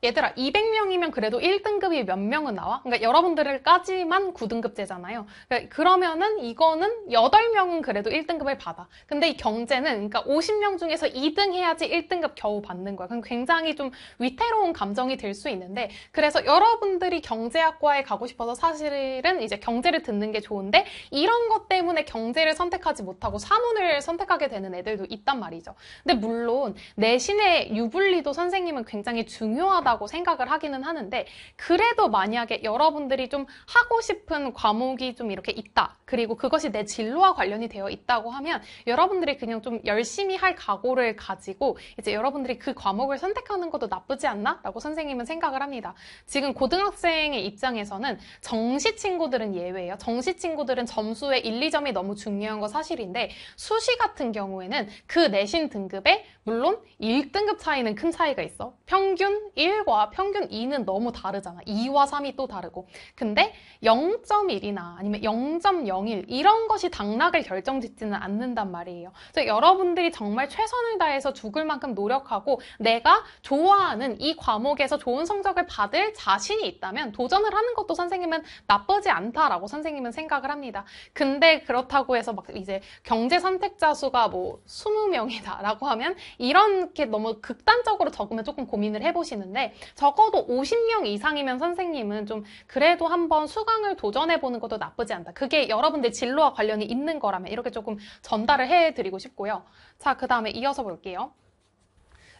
얘들아 200명이면 그래도 1등급이 몇 명은 나와? 그러니까 여러분들까지만 9등급제잖아요. 그러니까 그러면은 이거는 8명은 그래도 1등급을 받아. 근데 이 경제는 그러니까 50명 중에서 2등 해야지 1등급 겨우 받는 거야. 그럼 굉장히 좀 위태로운 감정이 될 수 있는데 그래서 여러분들이 경제학과에 가고 싶어서 사실은 이제 경제를 듣는 게 좋은데 이런 것 때문에 경제를 선택하지 못하고 사문을 선택하게 되는 애들도 있단 말이죠. 근데 물론 내신의 유불리도 선생님은 굉장히 중요하다 필요하다고 생각을 하기는 하는데 그래도 만약에 여러분들이 좀 하고 싶은 과목이 좀 이렇게 있다. 그리고 그것이 내 진로와 관련이 되어 있다고 하면 여러분들이 그냥 좀 열심히 할 각오를 가지고 이제 여러분들이 그 과목을 선택하는 것도 나쁘지 않나? 라고 선생님은 생각을 합니다. 지금 고등학생의 입장에서는 정시 친구들은 예외예요. 정시 친구들은 점수에 1, 2점이 너무 중요한 거 사실인데 수시 같은 경우에는 그 내신 등급에 물론 1등급 차이는 큰 차이가 있어. 평균 1 7과 평균 2는 너무 다르잖아. 2와 3이 또 다르고. 근데 0.1이나 아니면 0.01 이런 것이 당락을 결정짓지는 않는단 말이에요. 그래서 여러분들이 정말 최선을 다해서 죽을 만큼 노력하고 내가 좋아하는 이 과목에서 좋은 성적을 받을 자신이 있다면 도전을 하는 것도 선생님은 나쁘지 않다라고 선생님은 생각을 합니다. 근데 그렇다고 해서 막 이제 경제 선택자 수가 뭐 20명이다라고 하면 이렇게 너무 극단적으로 적으면 조금 고민을 해보시는데 적어도 50명 이상이면 선생님은 좀 그래도 한번 수강을 도전해보는 것도 나쁘지 않다. 그게 여러분들 진로와 관련이 있는 거라면 이렇게 조금 전달을 해드리고 싶고요. 자, 그 다음에 이어서 볼게요.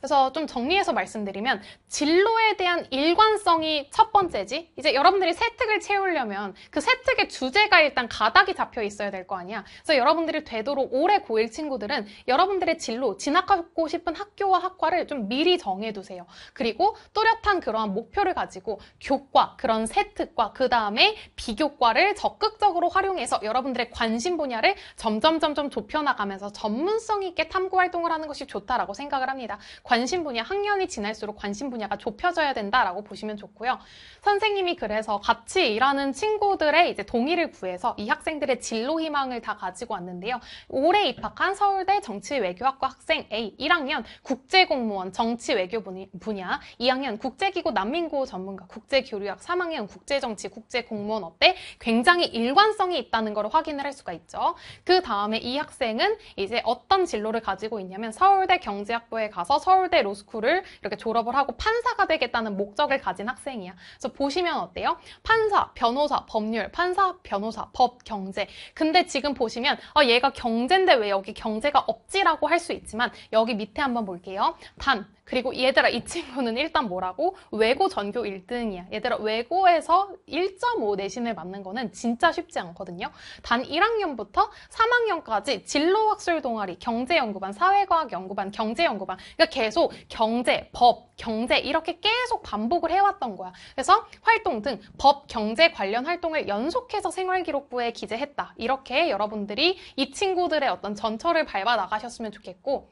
그래서 좀 정리해서 말씀드리면 진로에 대한 일관성이 첫 번째지 이제 여러분들이 세특을 채우려면 그 세특의 주제가 일단 가닥이 잡혀 있어야 될 거 아니야 그래서 여러분들이 되도록 올해 고1 친구들은 여러분들의 진로 진학하고 싶은 학교와 학과를 좀 미리 정해두세요 그리고 또렷한 그러한 목표를 가지고 교과 그런 세특과 그 다음에 비교과를 적극적으로 활용해서 여러분들의 관심 분야를 점점 점점 좁혀나가면서 전문성 있게 탐구 활동을 하는 것이 좋다라고 생각을 합니다 관심 분야, 학년이 지날수록 관심 분야가 좁혀져야 된다라고 보시면 좋고요. 선생님이 그래서 같이 일하는 친구들의 이제 동의를 구해서 이 학생들의 진로 희망을 다 가지고 왔는데요. 올해 입학한 서울대 정치외교학과 학생 A 1학년 국제공무원 정치외교 분야 2학년 국제기구 난민구호 전문가 국제교류학 3학년 국제정치 국제공무원 어때 굉장히 일관성이 있다는 걸 확인을 할 수가 있죠. 그 다음에 이 학생은 이제 어떤 진로를 가지고 있냐면 서울대 경제학부에 가서 서울 서울대 로스쿨을 이렇게 졸업을 하고 판사가 되겠다는 목적을 가진 학생이야. 그래서 보시면 어때요? 판사, 변호사, 법률, 판사, 변호사, 법, 경제. 근데 지금 보시면 어, 얘가 경제인데 왜 여기 경제가 없지라고 할 수 있지만 여기 밑에 한번 볼게요. 단, 그리고 얘들아 이 친구는 일단 뭐라고? 외고 전교 1등이야. 얘들아 외고에서 1.5 내신을 맞는 거는 진짜 쉽지 않거든요. 단 1학년부터 3학년까지 진로학술 동아리, 경제연구반, 사회과학연구반, 경제연구반 그러니까 계속 경제, 법, 경제 이렇게 계속 반복을 해왔던 거야. 그래서 활동 등 법, 경제 관련 활동을 연속해서 생활기록부에 기재했다. 이렇게 여러분들이 이 친구들의 어떤 전철을 밟아 나가셨으면 좋겠고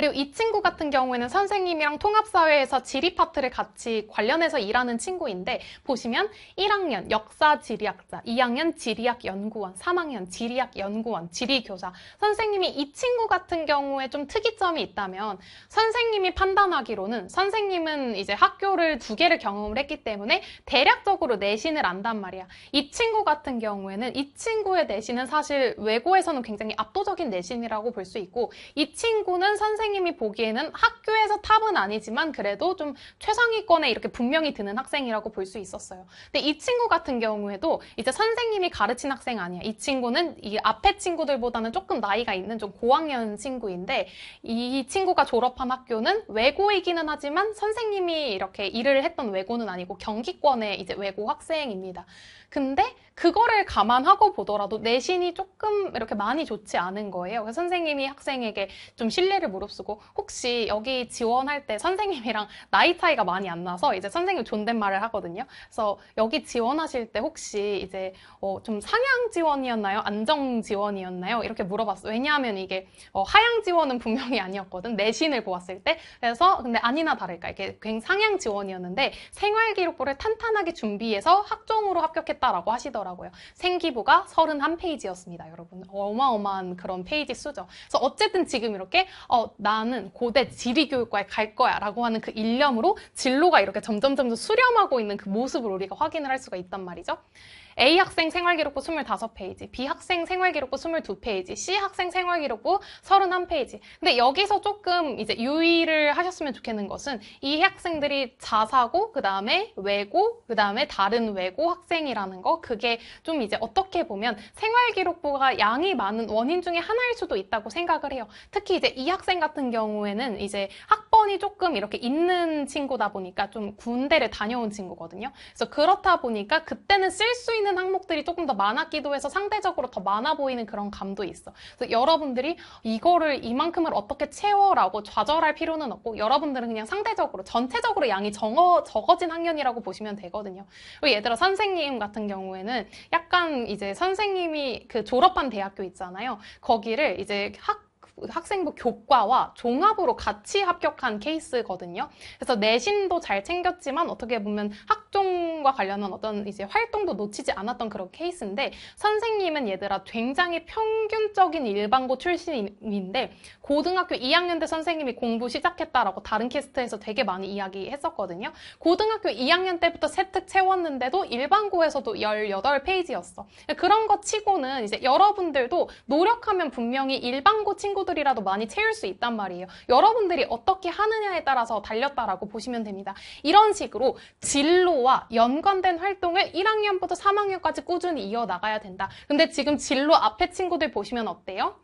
그리고 이 친구 같은 경우에는 선생님이랑 통합사회에서 지리 파트를 같이 관련해서 일하는 친구인데 보시면 1학년 역사 지리학자, 2학년 지리학 연구원, 3학년 지리학 연구원, 지리교사 선생님이 이 친구 같은 경우에 좀 특이점이 있다면 선생님이 판단하기로는 선생님은 이제 학교를 두 개를 경험을 했기 때문에 대략적으로 내신을 안단 말이야. 이 친구 같은 경우에는 이 친구의 내신은 사실 외고에서는 굉장히 압도적인 내신이라고 볼 수 있고 이 친구는 선생님 선생님이 보기에는 학교에서 탑은 아니지만 그래도 좀 최상위권에 이렇게 분명히 드는 학생이라고 볼 수 있었어요. 근데 이 친구 같은 경우에도 이제 선생님이 가르친 학생 아니야. 이 친구는 이 앞에 친구들보다는 조금 나이가 있는 좀 고학년 친구인데 이 친구가 졸업한 학교는 외고이기는 하지만 선생님이 이렇게 일을 했던 외고는 아니고 경기권의 이제 외고 학생입니다. 근데 그거를 감안하고 보더라도 내신이 조금 이렇게 많이 좋지 않은 거예요. 그래서 선생님이 학생에게 좀 신뢰를 무릅쓰고 혹시 여기 지원할 때 선생님이랑 나이 차이가 많이 안 나서 이제 선생님 존댓말을 하거든요. 그래서 여기 지원하실 때 혹시 이제 어 좀 상향 지원이었나요? 안정 지원이었나요? 이렇게 물어봤어요. 왜냐하면 이게 어 하향 지원은 분명히 아니었거든. 내신을 보았을 때. 그래서 근데 아니나 다를까 이게 굉장히 상향 지원이었는데 생활 기록부를 탄탄하게 준비해서 학종으로 합격했다. 했다라고 하시더라고요. 생기부가 31페이지였습니다, 여러분. 어마어마한 그런 페이지 수죠. 그래서 어쨌든 지금 이렇게 어, 나는 고대 지리교육과에 갈 거야라고 하는 그 일념으로 진로가 이렇게 점점 점점 수렴하고 있는 그 모습을 우리가 확인을 할 수가 있단 말이죠. A 학생 생활기록부 25페이지, B 학생 생활기록부 22페이지, C 학생 생활기록부 31페이지. 근데 여기서 조금 이제 유의를 하셨으면 좋겠는 것은 이 학생들이 자사고, 그 다음에 외고, 그 다음에 다른 외고 학생이라는 거, 그게 좀 이제 어떻게 보면 생활기록부가 양이 많은 원인 중에 하나일 수도 있다고 생각을 해요. 특히 이제 이 학생 같은 경우에는 이제 학번이 조금 이렇게 있는 친구다 보니까 좀 군대를 다녀온 친구거든요. 그래서 그렇다 보니까 그때는 쓸 수 있는 빠는 항목들이 조금 더 많았기도 해서 상대적으로 더 많아 보이는 그런 감도 있어. 그래서 여러분들이 이거를 이만큼을 어떻게 채워라고 좌절할 필요는 없고 여러분들은 그냥 상대적으로 전체적으로 양이 적어, 적어진 학년이라고 보시면 되거든요. 그 예를 들어 선생님 같은 경우에는 약간 이제 선생님이 그 졸업한 대학교 있잖아요. 거기를 이제 학 학생부 뭐 교과와 종합으로 같이 합격한 케이스거든요. 그래서 내신도 잘 챙겼지만 어떻게 보면 학종과 관련한 어떤 이제 활동도 놓치지 않았던 그런 케이스인데 선생님은 얘들아 굉장히 평균적인 일반고 출신인데 고등학교 2학년 때 선생님이 공부 시작했다라고 다른 캐스트에서 되게 많이 이야기했었거든요. 고등학교 2학년 때부터 세특 채웠는데도 일반고에서도 18페이지였어. 그런 거 치고는 이제 여러분들도 노력하면 분명히 일반고 친구들 정보들이라도 많이 채울 수 있단 말이에요. 여러분들이 어떻게 하느냐에 따라서 달렸다라고 보시면 됩니다. 이런 식으로 진로와 연관된 활동을 1학년부터 3학년까지 꾸준히 이어나가야 된다. 근데 지금 진로 앞에 친구들 보시면 어때요?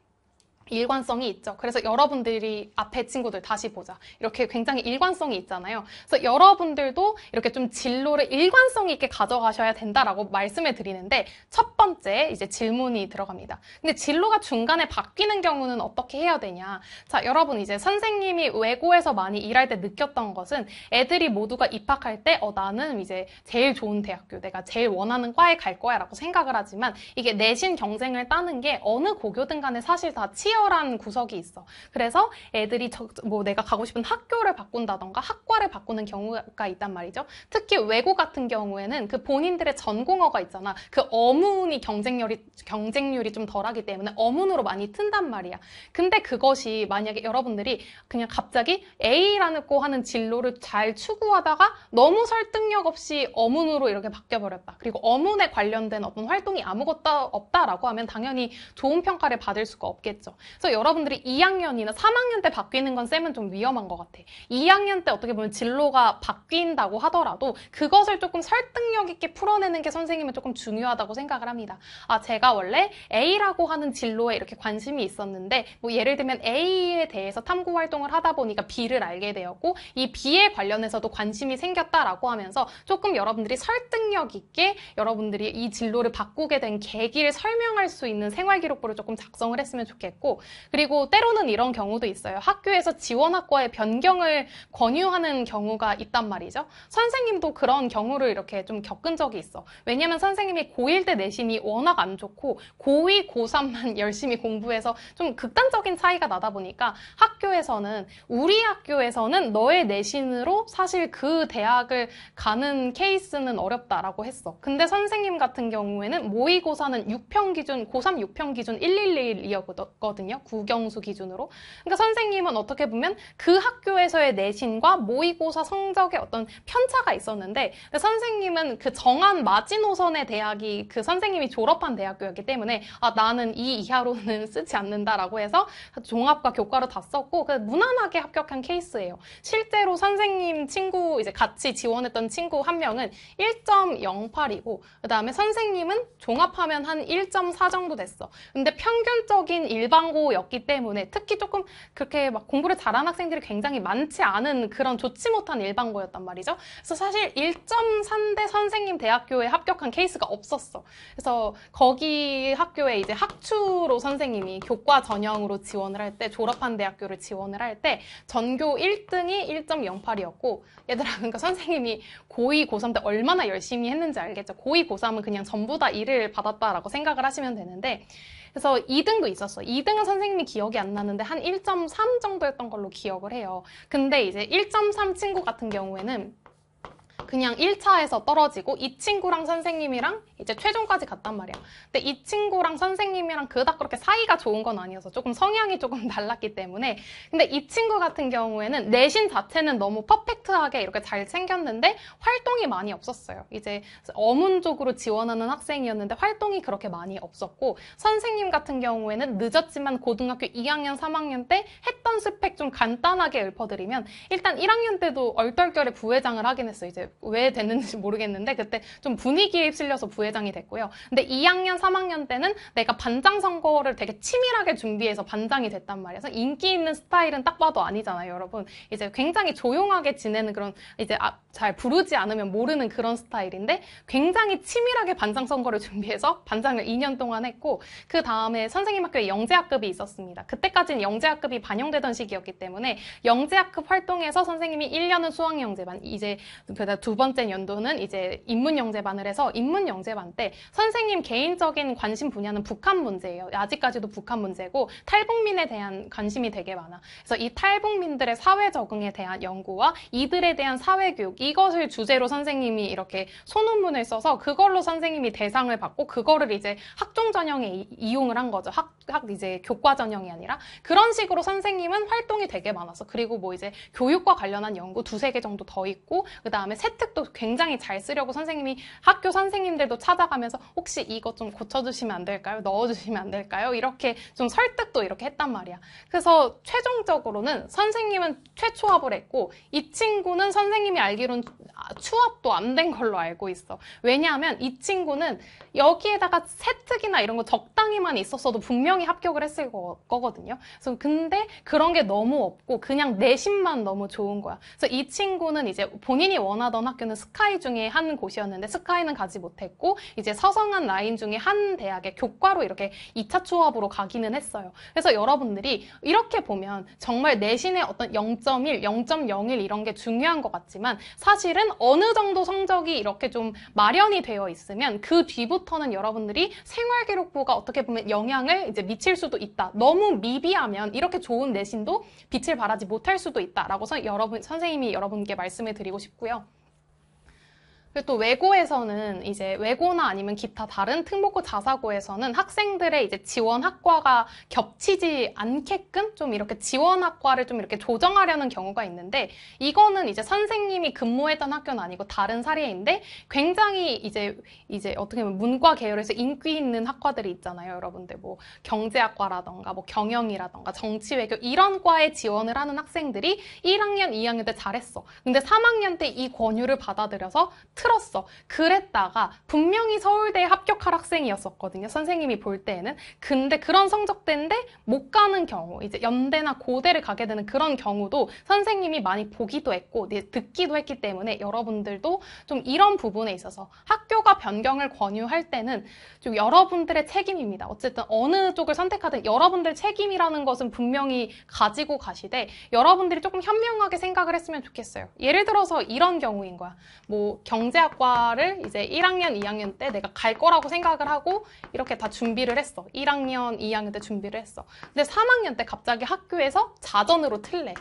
일관성이 있죠. 그래서 여러분들이 앞에 친구들 다시 보자. 이렇게 굉장히 일관성이 있잖아요. 그래서 여러분들도 이렇게 좀 진로를 일관성 있게 가져가셔야 된다라고 말씀을 드리는데 첫 번째 이제 질문이 들어갑니다. 근데 진로가 중간에 바뀌는 경우는 어떻게 해야 되냐? 자, 여러분 이제 선생님이 외고에서 많이 일할 때 느꼈던 것은 애들이 모두가 입학할 때 어, 나는 이제 제일 좋은 대학교, 내가 제일 원하는 과에 갈 거야라고 생각을 하지만 이게 내신 경쟁을 따는 게 어느 고교든 간에 사실 다 치열 치열한 구석이 있어. 그래서 애들이 저, 뭐 내가 가고 싶은 학교를 바꾼다던가 학과를 바꾸는 경우가 있단 말이죠. 특히 외고 같은 경우에는 그 본인들의 전공어가 있잖아. 그 어문이 경쟁률이 경쟁률이 좀 덜하기 때문에 어문으로 많이 튼단 말이야. 근데 그것이 만약에 여러분들이 그냥 갑자기 A라고 는 하는 진로를 잘 추구하다가 너무 설득력 없이 어문으로 이렇게 바뀌어 버렸다. 그리고 어문에 관련된 어떤 활동이 아무것도 없다라고 하면 당연히 좋은 평가를 받을 수가 없겠죠. 그래서 여러분들이 2학년이나 3학년 때 바뀌는 건 쌤은 좀 위험한 것 같아. 2학년 때 어떻게 보면 진로가 바뀐다고 하더라도 그것을 조금 설득력 있게 풀어내는 게 선생님은 조금 중요하다고 생각을 합니다. 아, 제가 원래 A라고 하는 진로에 이렇게 관심이 있었는데 뭐 예를 들면 A에 대해서 탐구 활동을 하다 보니까 B를 알게 되었고 이 B에 관련해서도 관심이 생겼다라고 하면서 조금 여러분들이 설득력 있게 여러분들이 이 진로를 바꾸게 된 계기를 설명할 수 있는 생활 기록부를 조금 작성을 했으면 좋겠고 그리고 때로는 이런 경우도 있어요. 학교에서 지원학과의 변경을 권유하는 경우가 있단 말이죠. 선생님도 그런 경우를 이렇게 좀 겪은 적이 있어. 왜냐면 선생님이 고1 때 내신이 워낙 안 좋고 고2, 고3만 열심히 공부해서 좀 극단적인 차이가 나다 보니까 학교에서는 우리 학교에서는 너의 내신으로 사실 그 대학을 가는 케이스는 어렵다라고 했어. 근데 선생님 같은 경우에는 모의고사는 6평 기준, 고3 6평 기준 1 1 1이었거든 있거든요. 국영수 기준으로. 그러니까 선생님은 어떻게 보면 그 학교에서의 내신과 모의고사 성적에 어떤 편차가 있었는데 그러니까 선생님은 그 정한 마지노선의 대학이 그 선생님이 졸업한 대학교였기 때문에 아 나는 이 이하로는 쓰지 않는다라고 해서 종합과 교과로 다 썼고 그 무난하게 합격한 케이스예요. 실제로 선생님 친구 이제 같이 지원했던 친구 한 명은 1.08이고 그다음에 선생님은 종합하면 한 1.4 정도 됐어. 근데 평균적인 일반 고 재고였기 때문에 특히 조금 그렇게 막 공부를 잘하는 학생들이 굉장히 많지 않은 그런 좋지 못한 일반고였단 말이죠. 그래서 사실 1.3대 선생님 대학교에 합격한 케이스가 없었어. 그래서 거기 학교에 이제 학추로 선생님이 교과 전형으로 지원을 할 때 졸업한 대학교를 지원을 할 때 전교 1등이 1.08이었고 얘들아 그러니까 선생님이 고2, 고3 때 얼마나 열심히 했는지 알겠죠. 고2, 고3은 그냥 전부 다 일을 받았다라고 생각을 하시면 되는데 그래서 2등도 있었어. 2등은 선생님이 기억이 안 나는데 한 1.3 정도였던 걸로 기억을 해요. 근데 이제 1.3 친구 같은 경우에는 그냥 1차에서 떨어지고 이 친구랑 선생님이랑 이제 최종까지 갔단 말이야. 근데 이 친구랑 선생님이랑 그닥 그렇게 사이가 좋은 건 아니어서 조금 성향이 조금 달랐기 때문에 근데 이 친구 같은 경우에는 내신 자체는 너무 퍼펙트하게 이렇게 잘 챙겼는데 활동이 많이 없었어요. 이제 어문 적으로 지원하는 학생이었는데 활동이 그렇게 많이 없었고 선생님 같은 경우에는 늦었지만 고등학교 2학년, 3학년 때 했던 스펙 좀 간단하게 읊어드리면 일단 1학년 때도 얼떨결에 부회장을 하긴 했어요. 이제 왜 됐는지 모르겠는데 그때 좀 분위기에 휩쓸려서 부회장이 됐고요. 근데 2학년, 3학년 때는 내가 반장 선거를 되게 치밀하게 준비해서 반장이 됐단 말이에 그래서 인기 있는 스타일은 딱 봐도 아니잖아요, 여러분. 이제 굉장히 조용하게 지내는 그런 이제 아, 잘 부르지 않으면 모르는 그런 스타일인데 굉장히 치밀하게 반장 선거를 준비해서 반장을 2년 동안 했고 그 다음에 선생님 학교에 영재학급이 있었습니다. 그때까지는 영재학급이 반영되던 시기였기 때문에 영재학급 활동에서 선생님이 1년은 수학영재반 이제 그다 두두 번째 연도는 이제 인문영재반을 해서 인문영재반 때 선생님 개인적인 관심 분야는 북한 문제예요. 아직까지도 북한 문제고 탈북민에 대한 관심이 되게 많아. 그래서 이 탈북민들의 사회 적응에 대한 연구와 이들에 대한 사회 교육 이것을 주제로 선생님이 이렇게 소논문을 써서 그걸로 선생님이 대상을 받고 그거를 이제 학종 전형에 이용을 한 거죠. 학, 학 이제 교과 전형이 아니라 그런 식으로 선생님은 활동이 되게 많았어. 그리고 뭐 이제 교육과 관련한 연구 두세 개 정도 더 있고 그 다음에 새 혜택도 굉장히 잘 쓰려고 선생님이 학교 선생님들도 찾아가면서 혹시 이거 좀 고쳐주시면 안 될까요? 넣어주시면 안 될까요? 이렇게 좀 설득도 이렇게 했단 말이야. 그래서 최종적으로는 선생님은 최초합을 했고 이 친구는 선생님이 알기론 추합도 안 된 걸로 알고 있어. 왜냐하면 이 친구는 여기에다가 세특이나 이런 거 적당히만 있었어도 분명히 합격을 했을 거, 거든요 그래서 근데 그런 게 너무 없고 그냥 내신만 너무 좋은 거야. 그래서 이 친구는 이제 본인이 원하던 전학교는 스카이 중에 한 곳이었는데 스카이는 가지 못했고 이제 서성한 라인 중에 한 대학의 교과로 이렇게 2차 추업으로 가기는 했어요. 그래서 여러분들이 이렇게 보면 정말 내신의 어떤 0.1, 0.01 이런 게 중요한 것 같지만 사실은 어느 정도 성적이 이렇게 좀 마련이 되어 있으면 그 뒤부터는 여러분들이 생활기록부가 어떻게 보면 영향을 이제 미칠 수도 있다. 너무 미비하면 이렇게 좋은 내신도 빛을 발하지 못할 수도 있다라고 선, 여러분 선생님이 여러분께 말씀을 드리고 싶고요. 그리고 또 외고에서는 이제 외고나 아니면 기타 다른 특목고 자사고에서는 학생들의 이제 지원 학과가 겹치지 않게끔 좀 이렇게 지원 학과를 좀 이렇게 조정하려는 경우가 있는데 이거는 이제 선생님이 근무했던 학교는 아니고 다른 사례인데 굉장히 이제 이제 어떻게 보면 문과 계열에서 인기 있는 학과들이 있잖아요, 여러분들 뭐 경제학과라던가 뭐 경영이라던가 정치외교 이런 과에 지원을 하는 학생들이 1학년, 2학년 때 잘했어. 근데 3학년 때 이 권유를 받아들여서 틀었어. 그랬다가 분명히 서울대에 합격할 학생이었었거든요. 선생님이 볼 때에는. 근데 그런 성적대인데 못 가는 경우, 이제 연대나 고대를 가게 되는 그런 경우도 선생님이 많이 보기도 했고 네, 듣기도 했기 때문에 여러분들도 좀 이런 부분에 있어서 학교가 변경을 권유할 때는 좀 여러분들의 책임입니다. 어쨌든 어느 쪽을 선택하든 여러분들 책임이라는 것은 분명히 가지고 가시되 여러분들이 조금 현명하게 생각을 했으면 좋겠어요. 예를 들어서 이런 경우인 거야. 뭐 경제 경제학과를 이제 1학년, 2학년 때 내가 갈 거라고 생각을 하고 이렇게 다 준비를 했어. 1학년, 2학년 때 준비를 했어. 근데 3학년 때 갑자기 학교에서 자전으로 틀래.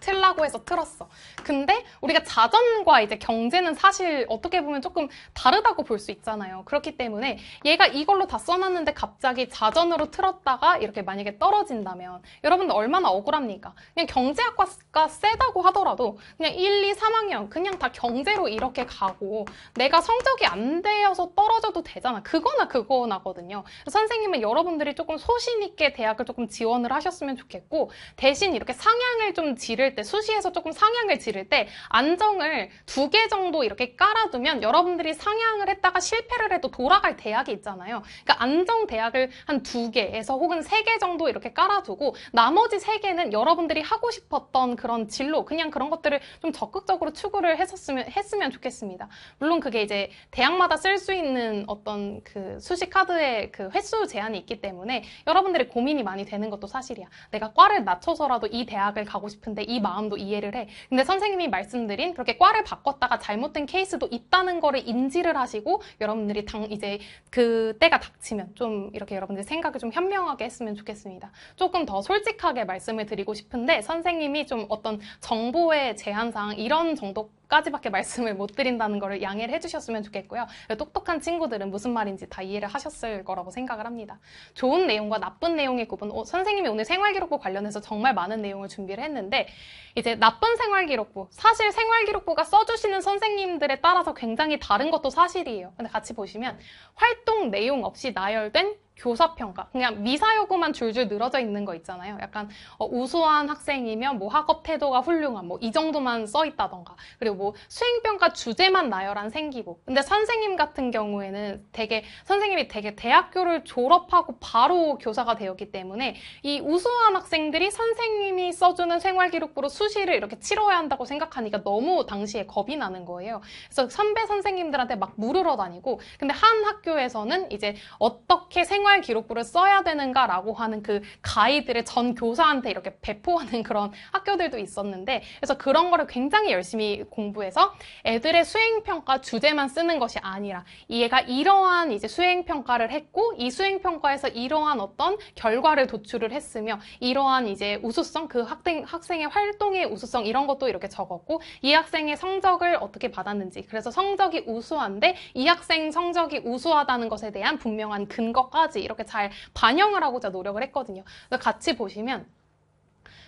틀라고 해서 틀었어. 근데 우리가 자전과 이제 경제는 사실 어떻게 보면 조금 다르다고 볼 수 있잖아요. 그렇기 때문에 얘가 이걸로 다 써놨는데 갑자기 자전으로 틀었다가 이렇게 만약에 떨어진다면 여러분들 얼마나 억울합니까? 그냥 경제학과가 세다고 하더라도 그냥 1, 2, 3학년 그냥 다 경제로 이렇게 가고 내가 성적이 안 되어서 떨어져도 되잖아. 그거나 그거나거든요. 선생님은 여러분들이 조금 소신 있게 대학을 조금 지원을 하셨으면 좋겠고 대신 이렇게 상향을 좀 지를 지를 때 수시에서 조금 상향을 지를 때 안정을 두 개 정도 이렇게 깔아두면 여러분들이 상향을 했다가 실패를 해도 돌아갈 대학이 있잖아요. 그러니까 안정 대학을 한 두 개에서 혹은 세 개 정도 이렇게 깔아두고 나머지 세 개는 여러분들이 하고 싶었던 그런 진로 그냥 그런 것들을 좀 적극적으로 추구를 했었으면 했으면 좋겠습니다. 물론 그게 이제 대학마다 쓸 수 있는 어떤 그 수시 카드의 그 횟수 제한이 있기 때문에 여러분들의 고민이 많이 되는 것도 사실이야. 내가 과를 낮춰서라도 이 대학을 가고 싶은데 이 마음도 이해를 해. 근데 선생님이 말씀드린 그렇게 과를 바꿨다가 잘못된 케이스도 있다는 거를 인지를 하시고 여러분들이 당 이제 그 때가 닥치면 좀 이렇게 여러분들 생각을 좀 현명하게 했으면 좋겠습니다. 조금 더 솔직하게 말씀을 드리고 싶은데 선생님이 좀 어떤 정보의 제한상 이런 정도 까지밖에 말씀을 못 드린다는 거를 양해를 해주셨으면 좋겠고요. 똑똑한 친구들은 무슨 말인지 다 이해를 하셨을 거라고 생각을 합니다. 좋은 내용과 나쁜 내용의 구분, 어, 선생님이 오늘 생활기록부 관련해서 정말 많은 내용을 준비를 했는데 이제 나쁜 생활기록부, 사실 생활기록부가 써주시는 선생님들에 따라서 굉장히 다른 것도 사실이에요. 근데 같이 보시면 활동 내용 없이 나열된 교사평가 그냥 미사여구만 줄줄 늘어져 있는 거 있잖아요 약간 어, 우수한 학생이면 뭐 학업 태도가 훌륭한 뭐 이 정도만 써 있다던가 그리고 뭐 수행평가 주제만 나열한 생기고 근데 선생님 같은 경우에는 되게 선생님이 되게 대학교를 졸업하고 바로 교사가 되었기 때문에 이 우수한 학생들이 선생님이 써주는 생활기록부로 수시를 이렇게 치러야 한다고 생각하니까 너무 당시에 겁이 나는 거예요 그래서 선배 선생님들한테 막 물으러 다니고 근데 한 학교에서는 이제 어떻게 생활 생활 기록부를 써야 되는가라고 하는 그 가이드를 전 교사한테 이렇게 배포하는 그런 학교들도 있었는데 그래서 그런 거를 굉장히 열심히 공부해서 애들의 수행평가 주제만 쓰는 것이 아니라 얘가 이러한 이제 수행평가를 했고 이 수행평가에서 이러한 어떤 결과를 도출을 했으며 이러한 이제 우수성 그 학생, 학생의 활동의 우수성 이런 것도 이렇게 적었고 이 학생의 성적을 어떻게 받았는지 그래서 성적이 우수한데 이 학생 성적이 우수하다는 것에 대한 분명한 근거까지 이렇게 잘 반영을 하고자 노력을 했거든요. 같이 보시면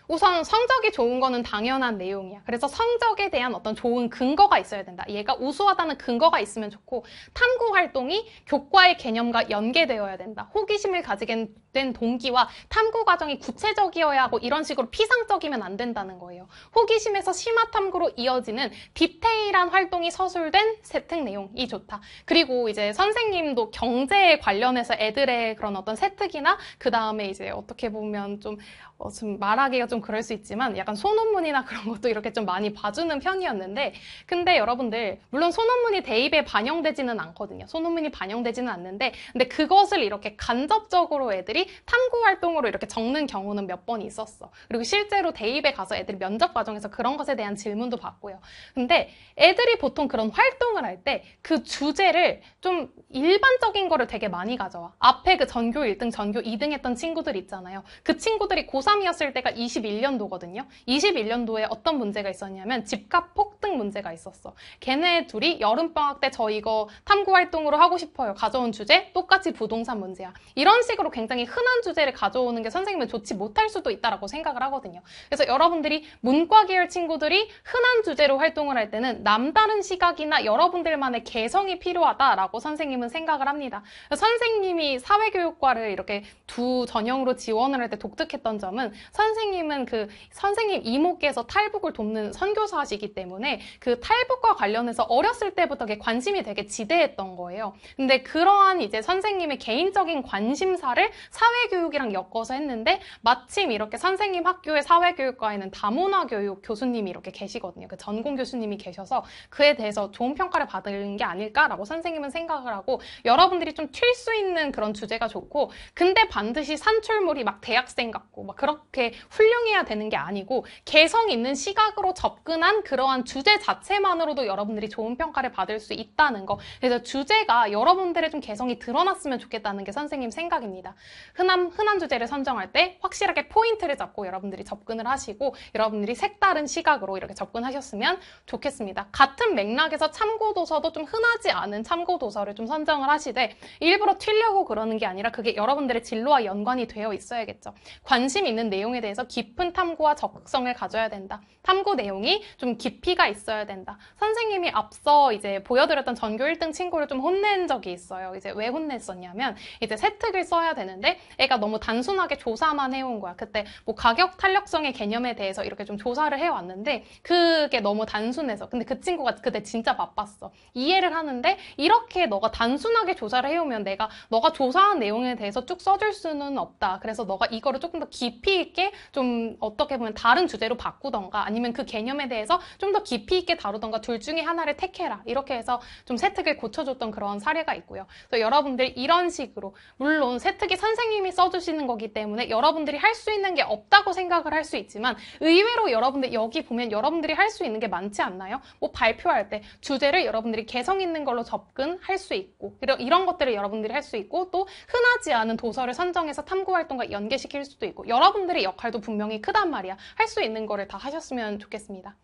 우선 성적이 좋은 거는 당연한 내용이야. 그래서 성적에 대한 어떤 좋은 근거가 있어야 된다. 얘가 우수하다는 근거가 있으면 좋고 탐구 활동이 교과의 개념과 연계되어야 된다. 호기심을 가지게 된 동기와 탐구 과정이 구체적이어야 하고 이런 식으로 피상적이면 안 된다는 거예요. 호기심에서 심화 탐구로 이어지는 디테일한 활동이 서술된 세특 내용이 좋다. 그리고 이제 선생님도 경제에 관련해서 애들의 그런 어떤 세특이나 그 다음에 이제 어떻게 보면 좀 어, 좀 말하기가 좀 그럴 수 있지만 약간 소논문이나 그런 것도 이렇게 좀 많이 봐주는 편이었는데 근데 여러분들 물론 소논문이 대입에 반영되지는 않거든요. 소논문이 반영되지는 않는데 근데 그것을 이렇게 간접적으로 애들이 탐구 활동으로 이렇게 적는 경우는 몇 번 있었어. 그리고 실제로 대입에 가서 애들이 면접 과정에서 그런 것에 대한 질문도 봤고요 근데 애들이 보통 그런 활동을 할 때 그 주제를 좀 일반적인 거를 되게 많이 가져와. 앞에 그 전교 1등, 전교 2등 했던 친구들 있잖아요. 그 친구들이 고3 탑3이었을 때가 21년도거든요. 21년도에 어떤 문제가 있었냐면 집값 폭등 문제가 있었어. 걔네 둘이 여름방학 때 저 이거 탐구활동으로 하고 싶어요. 가져온 주제 똑같이 부동산 문제야. 이런 식으로 굉장히 흔한 주제를 가져오는 게 선생님은 좋지 못할 수도 있다라고 생각을 하거든요. 그래서 여러분들이 문과 계열 친구들이 흔한 주제로 활동을 할 때는 남다른 시각이나 여러분들만의 개성이 필요하다라고 선생님은 생각을 합니다. 선생님이 사회교육과를 이렇게 두 전형으로 지원을 할 때 독특했던 점은 점은 선생님은 그 선생님 이모께서 탈북을 돕는 선교사시기 때문에 그 탈북과 관련해서 어렸을 때부터 관심이 되게 지대했던 거예요. 근데 그러한 이제 선생님의 개인적인 관심사를 사회교육이랑 엮어서 했는데 마침 이렇게 선생님 학교의 사회교육과에는 다문화 교육 교수님이 이렇게 계시거든요. 그 전공 교수님이 계셔서 그에 대해서 좋은 평가를 받은 게 아닐까라고 선생님은 생각을 하고 여러분들이 좀 튈 수 있는 그런 주제가 좋고 근데 반드시 산출물이 막 대학생 같고 막 그런 그렇게 훌륭해야 되는 게 아니고 개성 있는 시각으로 접근한 그러한 주제 자체만으로도 여러분들이 좋은 평가를 받을 수 있다는 거 그래서 주제가 여러분들의 좀 개성이 드러났으면 좋겠다는 게 선생님 생각입니다. 흔한, 흔한 주제를 선정할 때 확실하게 포인트를 잡고 여러분들이 접근을 하시고 여러분들이 색다른 시각으로 이렇게 접근하셨으면 좋겠습니다. 같은 맥락에서 참고도서도 좀 흔하지 않은 참고도서를 좀 선정을 하시되 일부러 튀려고 그러는 게 아니라 그게 여러분들의 진로와 연관이 되어 있어야겠죠. 관심 이 있는 내용에 대해서 깊은 탐구와 적극성을 가져야 된다. 탐구 내용이 좀 깊이가 있어야 된다. 선생님이 앞서 이제 보여드렸던 전교 1등 친구를 좀 혼낸 적이 있어요. 이제 왜 혼냈었냐면 이제 세특을 써야 되는데 애가 너무 단순하게 조사만 해온 거야. 그때 뭐 가격 탄력성의 개념에 대해서 이렇게 좀 조사를 해왔는데 그게 너무 단순해서 근데 그 친구가 그때 진짜 바빴어. 이해를 하는데 이렇게 너가 단순하게 조사를 해오면 내가 너가 조사한 내용에 대해서 쭉 써줄 수는 없다. 그래서 너가 이거를 조금 더 깊이 깊이 있게 좀 어떻게 보면 다른 주제로 바꾸던가 아니면 그 개념에 대해서 좀 더 깊이 있게 다루던가 둘 중에 하나를 택해라 이렇게 해서 좀 세특을 고쳐줬던 그런 사례가 있고요. 그래서 여러분들 이런 식으로 물론 세특이 선생님이 써주시는 거기 때문에 여러분들이 할 수 있는 게 없다고 생각을 할 수 있지만 의외로 여러분들 여기 보면 여러분들이 할 수 있는 게 많지 않나요? 뭐 발표할 때 주제를 여러분들이 개성 있는 걸로 접근할 수 있고 이런, 이런 것들을 여러분들이 할 수 있고 또 흔하지 않은 도서를 선정해서 탐구 활동과 연계시킬 수도 있고 여러 여러분들의 역할도 분명히 크단 말이야. 할 수 있는 거를 다 하셨으면 좋겠습니다.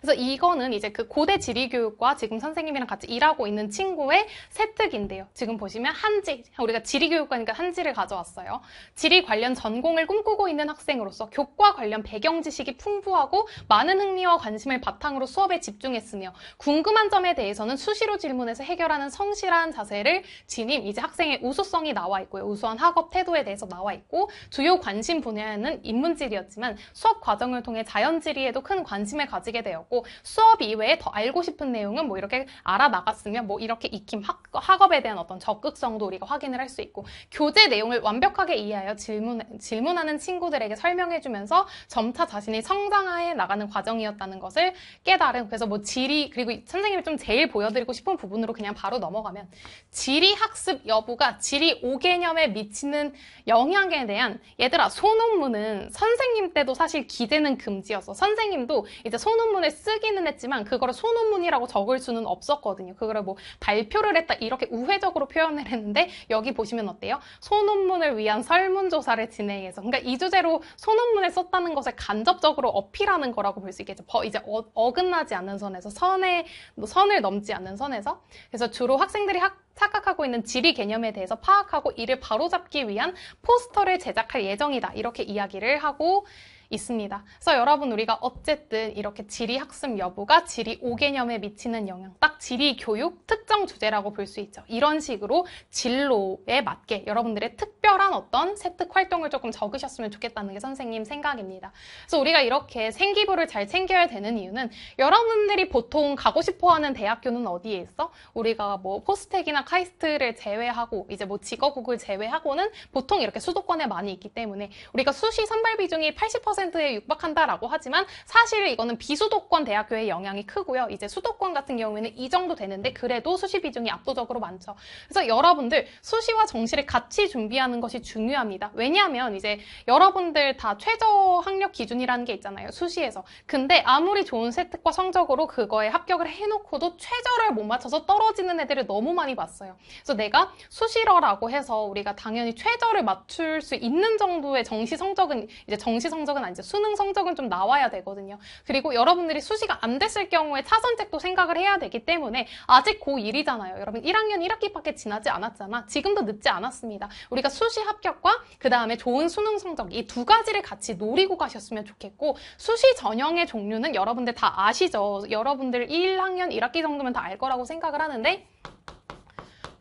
그래서 이거는 이제 그 고대 지리교육과 지금 선생님이랑 같이 일하고 있는 친구의 세특인데요. 지금 보시면 한지, 우리가 지리교육과니까 한지를 가져왔어요. 지리 관련 전공을 꿈꾸고 있는 학생으로서 교과 관련 배경 지식이 풍부하고 많은 흥미와 관심을 바탕으로 수업에 집중했으며 궁금한 점에 대해서는 수시로 질문해서 해결하는 성실한 자세를 지닌 이제 학생의 우수성이 나와 있고요. 우수한 학업 태도에 대해서 나와 있고 주요 관심 분야는 에 인문지리였지만 수업 과정을 통해 자연지리에도 큰 관심을 가지게 알게 되었고 수업 이외에 더 알고 싶은 내용은 뭐 이렇게 알아나갔으면 뭐 이렇게 익힘 학, 학업에 대한 어떤 적극성도 우리가 확인을 할 수 있고 교재 내용을 완벽하게 이해하여 질문, 질문하는 친구들에게 설명해주면서 점차 자신이 성장하에 나가는 과정이었다는 것을 깨달은 그래서 뭐 지리 그리고 선생님이 좀 제일 보여드리고 싶은 부분으로 그냥 바로 넘어가면 지리 학습 여부가 지리 5개념에 미치는 영향에 대한 얘들아 소논문은 선생님 때도 사실 기대는 금지였어 선생님도 이제 소논문 논문을 쓰기는 했지만 그거를 소논문이라고 적을 수는 없었거든요. 그거를 뭐 발표를 했다 이렇게 우회적으로 표현을 했는데 여기 보시면 어때요? 소논문을 위한 설문조사를 진행해서 그러니까 이 주제로 소논문을 썼다는 것을 간접적으로 어필하는 거라고 볼 수 있겠죠. 이제 어, 어 긋나지 않는 선에서 선에 뭐 선을 넘지 않는 선에서 그래서 주로 학생들이 학, 착각하고 있는 지리 개념에 대해서 파악하고 이를 바로잡기 위한 포스터를 제작할 예정이다 이렇게 이야기를 하고 있습니다. 그래서 여러분 우리가 어쨌든 이렇게 지리학습 여부가 지리 5개념에 미치는 영향, 딱 지리 교육 특정 주제라고 볼 수 있죠. 이런 식으로 진로에 맞게 여러분들의 특별한 어떤 세특 활동을 조금 적으셨으면 좋겠다는 게 선생님 생각입니다. 그래서 우리가 이렇게 생기부를 잘 챙겨야 되는 이유는 여러분들이 보통 가고 싶어하는 대학교는 어디에 있어? 우리가 뭐 포스텍이나 카이스트를 제외하고 이제 뭐 직업국을 제외하고는 보통 이렇게 수도권에 많이 있기 때문에 우리가 수시 선발 비중이 80% 10%에 육박한다라고 하지만 사실 이거는 비수도권 대학교의 영향이 크고요. 이제 수도권 같은 경우에는 이 정도 되는데 그래도 수시 비중이 압도적으로 많죠. 그래서 여러분들 수시와 정시를 같이 준비하는 것이 중요합니다. 왜냐하면 이제 여러분들 다 최저 학력 기준이라는 게 있잖아요. 수시에서. 근데 아무리 좋은 세특과 성적으로 그거에 합격을 해놓고도 최저를 못 맞춰서 떨어지는 애들을 너무 많이 봤어요. 그래서 내가 수시러라고 해서 우리가 당연히 최저를 맞출 수 있는 정도의 정시 성적은 이제 정시 성적은 아니 이제 수능 성적은 좀 나와야 되거든요. 그리고 여러분들이 수시가 안 됐을 경우에 차선책도 생각을 해야 되기 때문에 아직 고1이잖아요. 여러분 1학년 1학기밖에 지나지 않았잖아. 지금도 늦지 않았습니다. 우리가 수시 합격과 그 다음에 좋은 수능 성적 이 두 가지를 같이 노리고 가셨으면 좋겠고 수시 전형의 종류는 여러분들 다 아시죠? 여러분들 1학년 1학기 정도면 다 알 거라고 생각을 하는데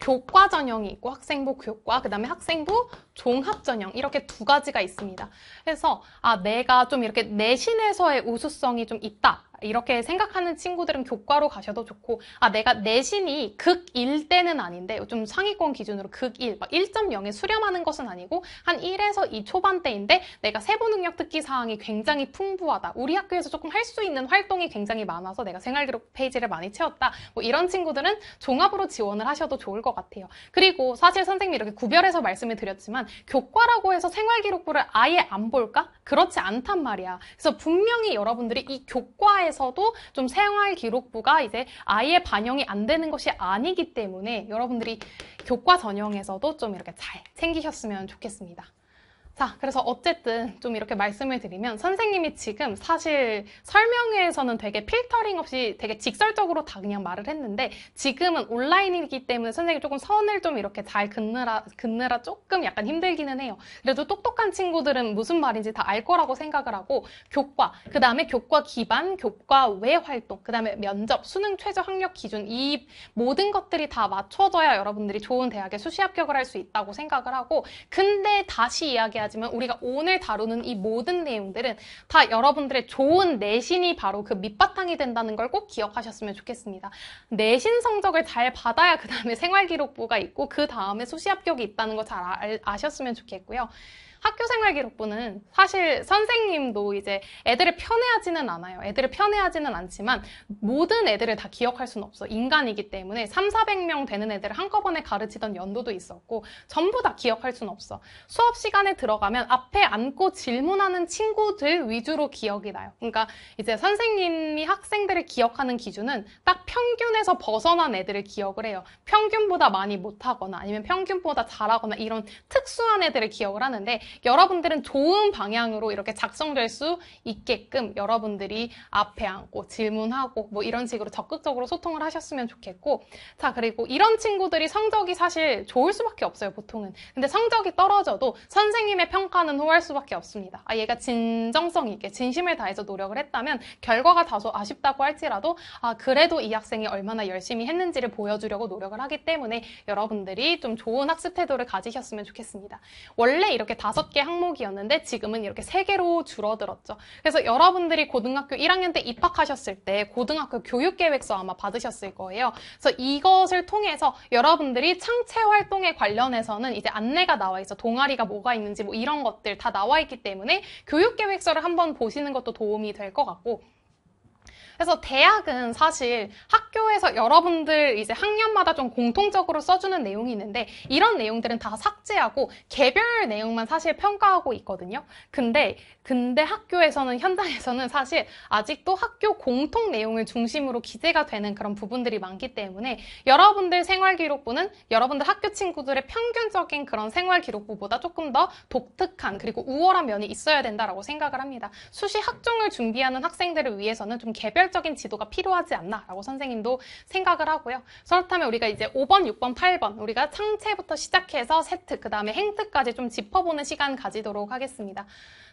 교과 전형이 있고 학생부 교과, 그 다음에 학생부 종합전형 이렇게 두 가지가 있습니다. 그래서 아 내가 좀 이렇게 내신에서의 우수성이 좀 있다. 이렇게 생각하는 친구들은 교과로 가셔도 좋고 아 내가 내신이 극 1대는 아닌데 좀 상위권 기준으로 극 1, 막 1.0에 수렴하는 것은 아니고 한 1에서 2 초반대인데 내가 세부 능력 특기 사항이 굉장히 풍부하다. 우리 학교에서 조금 할 수 있는 활동이 굉장히 많아서 내가 생활기록 페이지를 많이 채웠다. 뭐 이런 친구들은 종합으로 지원을 하셔도 좋을 것 같아요. 그리고 사실 선생님이 이렇게 구별해서 말씀을 드렸지만 교과라고 해서 생활기록부를 아예 안 볼까? 그렇지 않단 말이야. 그래서 분명히 여러분들이 이 교과에서도 좀 생활기록부가 이제 아예 반영이 안 되는 것이 아니기 때문에 여러분들이 교과 전형에서도 좀 이렇게 잘 챙기셨으면 좋겠습니다. 자, 그래서 어쨌든 좀 이렇게 말씀을 드리면 선생님이 지금 사실 설명회에서는 되게 필터링 없이 되게 직설적으로 다 그냥 말을 했는데 지금은 온라인이기 때문에 선생님이 조금 선을 좀 이렇게 잘 긋느라, 긋느라 조금 약간 힘들기는 해요. 그래도 똑똑한 친구들은 무슨 말인지 다 알 거라고 생각을 하고 교과, 그 다음에 교과 기반, 교과 외 활동, 그 다음에 면접, 수능 최저 학력 기준 이 모든 것들이 다 맞춰져야 여러분들이 좋은 대학에 수시 합격을 할 수 있다고 생각을 하고 근데 다시 이야기하 얘기하지만 우리가 오늘 다루는 이 모든 내용들은 다 여러분들의 좋은 내신이 바로 그 밑바탕이 된다는 걸 꼭 기억하셨으면 좋겠습니다. 내신 성적을 잘 받아야 그 다음에 생활기록부가 있고 그 다음에 수시 합격이 있다는 거 잘 아, 아셨으면 좋겠고요. 학교생활 기록부는 사실 선생님도 이제 애들을 편애하지는 않아요. 애들을 편애하지는 않지만 모든 애들을 다 기억할 수는 없어. 인간이기 때문에 3, 400명 되는 애들을 한꺼번에 가르치던 연도도 있었고 전부 다 기억할 수는 없어. 수업 시간에 들어가면 앞에 앉고 질문하는 친구들 위주로 기억이 나요. 그러니까 이제 선생님이 학생들을 기억하는 기준은 딱 평균에서 벗어난 애들을 기억을 해요. 평균보다 많이 못하거나 아니면 평균보다 잘하거나 이런 특수한 애들을 기억을 하는데 여러분들은 좋은 방향으로 이렇게 작성될 수 있게끔 여러분들이 앞에 앉고 질문하고 뭐 이런 식으로 적극적으로 소통을 하셨으면 좋겠고 자 그리고 이런 친구들이 성적이 사실 좋을 수밖에 없어요 보통은 근데 성적이 떨어져도 선생님의 평가는 호할 수밖에 없습니다 아 얘가 진정성 있게 진심을 다해서 노력을 했다면 결과가 다소 아쉽다고 할지라도 아 그래도 이 학생이 얼마나 열심히 했는지를 보여주려고 노력을 하기 때문에 여러분들이 좀 좋은 학습 태도를 가지셨으면 좋겠습니다 원래 이렇게 다섯 여섯 개 항목이었는데 지금은 이렇게 세개로 줄어들었죠. 그래서 여러분들이 고등학교 1학년 때 입학하셨을 때 고등학교 교육계획서 아마 받으셨을 거예요. 그래서 이것을 통해서 여러분들이 창체 활동에 관련해서는 이제 안내가 나와 있어 동아리가 뭐가 있는지 뭐 이런 것들 다 나와 있기 때문에 교육계획서를 한번 보시는 것도 도움이 될 것 같고 그래서 대학은 사실 학교에서 여러분들 이제 학년마다 좀 공통적으로 써주는 내용이 있는데 이런 내용들은 다 삭제하고 개별 내용만 사실 평가하고 있거든요. 근데 근데 학교에서는 현장에서는 사실 아직도 학교 공통 내용을 중심으로 기재가 되는 그런 부분들이 많기 때문에 여러분들 생활 기록부는 여러분들 학교 친구들의 평균적인 그런 생활 기록부보다 조금 더 독특한 그리고 우월한 면이 있어야 된다라고 생각을 합니다. 수시 학종을 준비하는 학생들을 위해서는 좀 개별 특별적인 지도가 필요하지 않나라고 선생님도 생각을 하고요. 그렇다면 우리가 이제 5번, 6번, 8번 우리가 창체부터 시작해서 세트, 그 다음에 행트까지 좀 짚어보는 시간 가지도록 하겠습니다.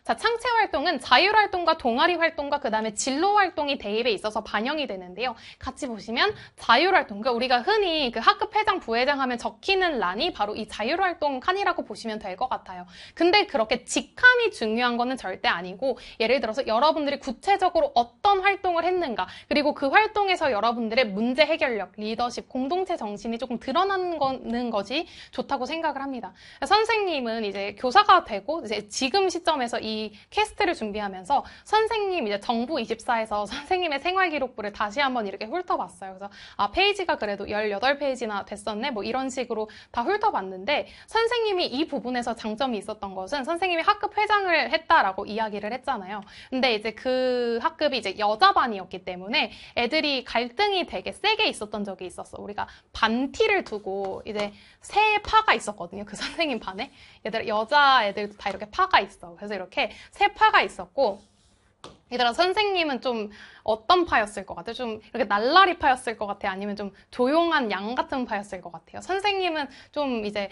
자, 창체 활동은 자율 활동과 동아리 활동과 그다음에 진로 활동이 대입에 있어서 반영이 되는데요. 같이 보시면 자율 활동, 그러니까 우리가 흔히 그 학급 회장, 부회장 하면 적히는 란이 바로 이 자율 활동 칸이라고 보시면 될 것 같아요. 근데 그렇게 직함이 중요한 거는 절대 아니고 예를 들어서 여러분들이 구체적으로 어떤 활동을 했는가 그리고 그 활동에서 여러분들의 문제 해결력, 리더십, 공동체 정신이 조금 드러나는 거는 것이 좋다고 생각을 합니다. 선생님은 이제 교사가 되고 이제 지금 시점에서 이이 퀘스트를 준비하면서 선생님 이제 정부 24에서 선생님의 생활 기록부를 다시 한번 이렇게 훑어봤어요. 그래서 아 페이지가 그래도 18페이지나 됐었네 뭐 이런 식으로 다 훑어봤는데 선생님이 이 부분에서 장점이 있었던 것은 선생님이 학급 회장을 했다라고 이야기를 했잖아요. 근데 이제 그 학급이 이제 여자반이었기 때문에 애들이 갈등이 되게 세게 있었던 적이 있었어. 우리가 반티를 두고 이제 세 파가 있었거든요. 그 선생님 반에 얘들 여자 애들도 다 이렇게 파가 있어. 그래서 이렇게 있세 파가 있었고 얘들아 선생님은 좀 어떤 파였을 것 같아요? 좀 이렇게 날라리 파였을 것 같아요? 아니면 좀 조용한 양 같은 파였을 것 같아요? 선생님은 좀 이제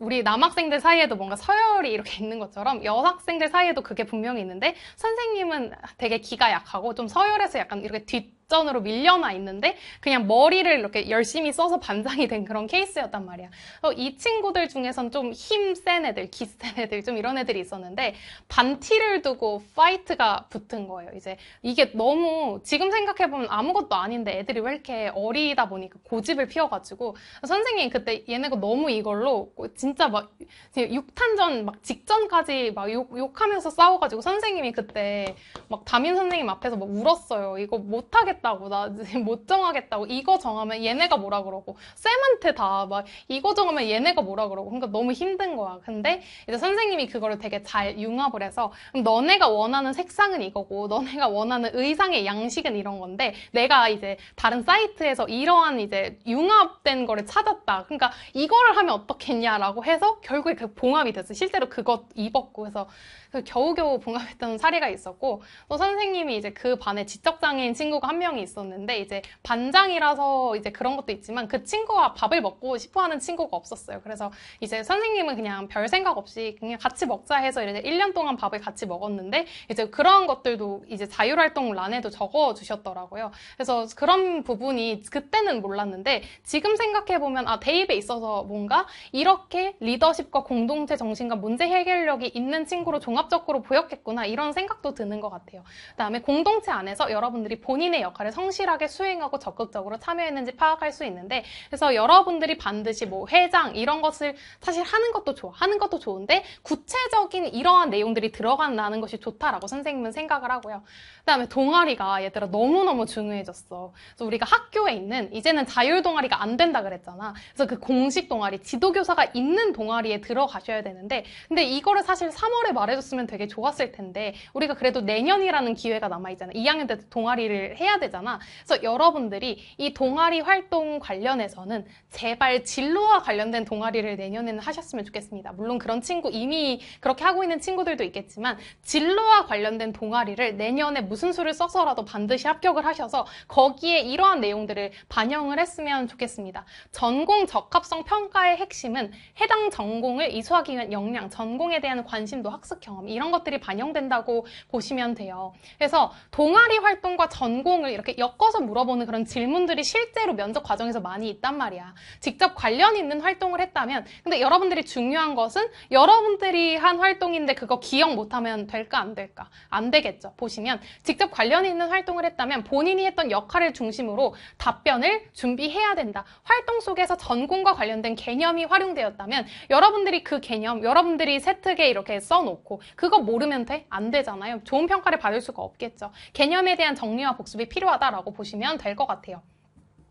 우리 남학생들 사이에도 뭔가 서열이 이렇게 있는 것처럼 여학생들 사이에도 그게 분명히 있는데 선생님은 되게 기가 약하고 좀 서열에서 약간 이렇게 뒤 뒷전으로 밀려나 있는데 그냥 머리를 이렇게 열심히 써서 반장이 된 그런 케이스였단 말이야. 이 친구들 중에선 좀힘 센 애들, 기센 애들 좀 이런 애들이 있었는데 반티를 두고 파이트가 붙은 거예요. 이제 이게 너무 지금 생각해보면 아무것도 아닌데 애들이 왜 이렇게 어리다 보니까 그 고집을 피워가지고 선생님 그때 얘네가 너무 이걸로 진짜 막 육탄전 막 직전까지 막 욕, 욕하면서 싸워가지고 선생님이 그때 막 담임 선생님 앞에서 막 울었어요. 이거 못하겠다. 하겠다고 나못 정하겠다고 이거 정하면 얘네가 뭐라 그러고 쌤한테 다 막 이거 정하면 얘네가 뭐라 그러고 그러니까 너무 힘든 거야 근데 이제 선생님이 그거를 되게 잘 융합을 해서 너네가 원하는 색상은 이거고 너네가 원하는 의상의 양식은 이런 건데 내가 이제 다른 사이트에서 이러한 이제 융합된 거를 찾았다 그러니까 이거를 하면 어떻겠냐라고 해서 결국에 그 봉합이 됐어 실제로 그것 입었고 해서 그 겨우겨우 봉합했던 사례가 있었고 또 선생님이 이제 그 반에 지적장애인 친구가 한명 명이 있었는데 이제 반장이라서 이제 그런 것도 있지만 그 친구와 밥을 먹고 싶어하는 친구가 없었어요. 그래서 이제 선생님은 그냥 별 생각 없이 그냥 같이 먹자 해서 이제 1년 동안 밥을 같이 먹었는데 이제 그런 것들도 이제 자율활동란에도 적어 주셨더라고요. 그래서 그런 부분이 그때는 몰랐는데 지금 생각해 보면 아 대입에 있어서 뭔가 이렇게 리더십과 공동체 정신과 문제 해결력이 있는 친구로 종합적으로 보였겠구나 이런 생각도 드는 것 같아요. 그다음에 공동체 안에서 여러분들이 본인의 역할 역할을 성실하게 수행하고 적극적으로 참여했는지 파악할 수 있는데 그래서 여러분들이 반드시 뭐 회장 이런 것을 사실 하는 것도 좋아 하는 것도 좋은데 구체적인 이러한 내용들이 들어간다는 것이 좋다라고 선생님은 생각을 하고요. 그다음에 동아리가 얘들아 너무너무 중요해졌어. 그래서 우리가 학교에 있는 이제는 자율 동아리가 안 된다 그랬잖아. 그래서 그 공식 동아리 지도교사가 있는 동아리에 들어가셔야 되는데 근데 이거를 사실 3월에 말해줬으면 되게 좋았을 텐데 우리가 그래도 내년이라는 기회가 남아 있잖아. 2학년 때 동아리를 해야 되 되잖아. 그래서 여러분들이 이 동아리 활동 관련해서는 제발 진로와 관련된 동아리를 내년에는 하셨으면 좋겠습니다. 물론 그런 친구 이미 그렇게 하고 있는 친구들도 있겠지만 진로와 관련된 동아리를 내년에 무슨 수를 써서라도 반드시 합격을 하셔서 거기에 이러한 내용들을 반영을 했으면 좋겠습니다. 전공 적합성 평가의 핵심은 해당 전공을 이수하기 위한 역량, 전공에 대한 관심도 학습 경험 이런 것들이 반영된다고 보시면 돼요. 그래서 동아리 활동과 전공을 이렇게 엮어서 물어보는 그런 질문들이 실제로 면접 과정에서 많이 있단 말이야. 직접 관련 있는 활동을 했다면 근데 여러분들이 중요한 것은 여러분들이 한 활동인데 그거 기억 못하면 될까 안 될까? 안 되겠죠. 보시면 직접 관련 있는 활동을 했다면 본인이 했던 역할을 중심으로 답변을 준비해야 된다. 활동 속에서 전공과 관련된 개념이 활용되었다면 여러분들이 그 개념, 여러분들이 세트에 이렇게 써놓고 그거 모르면 돼? 안 되잖아요. 좋은 평가를 받을 수가 없겠죠. 개념에 대한 정리와 복습이 필요 필요하다라고 보시면 될 것 같아요.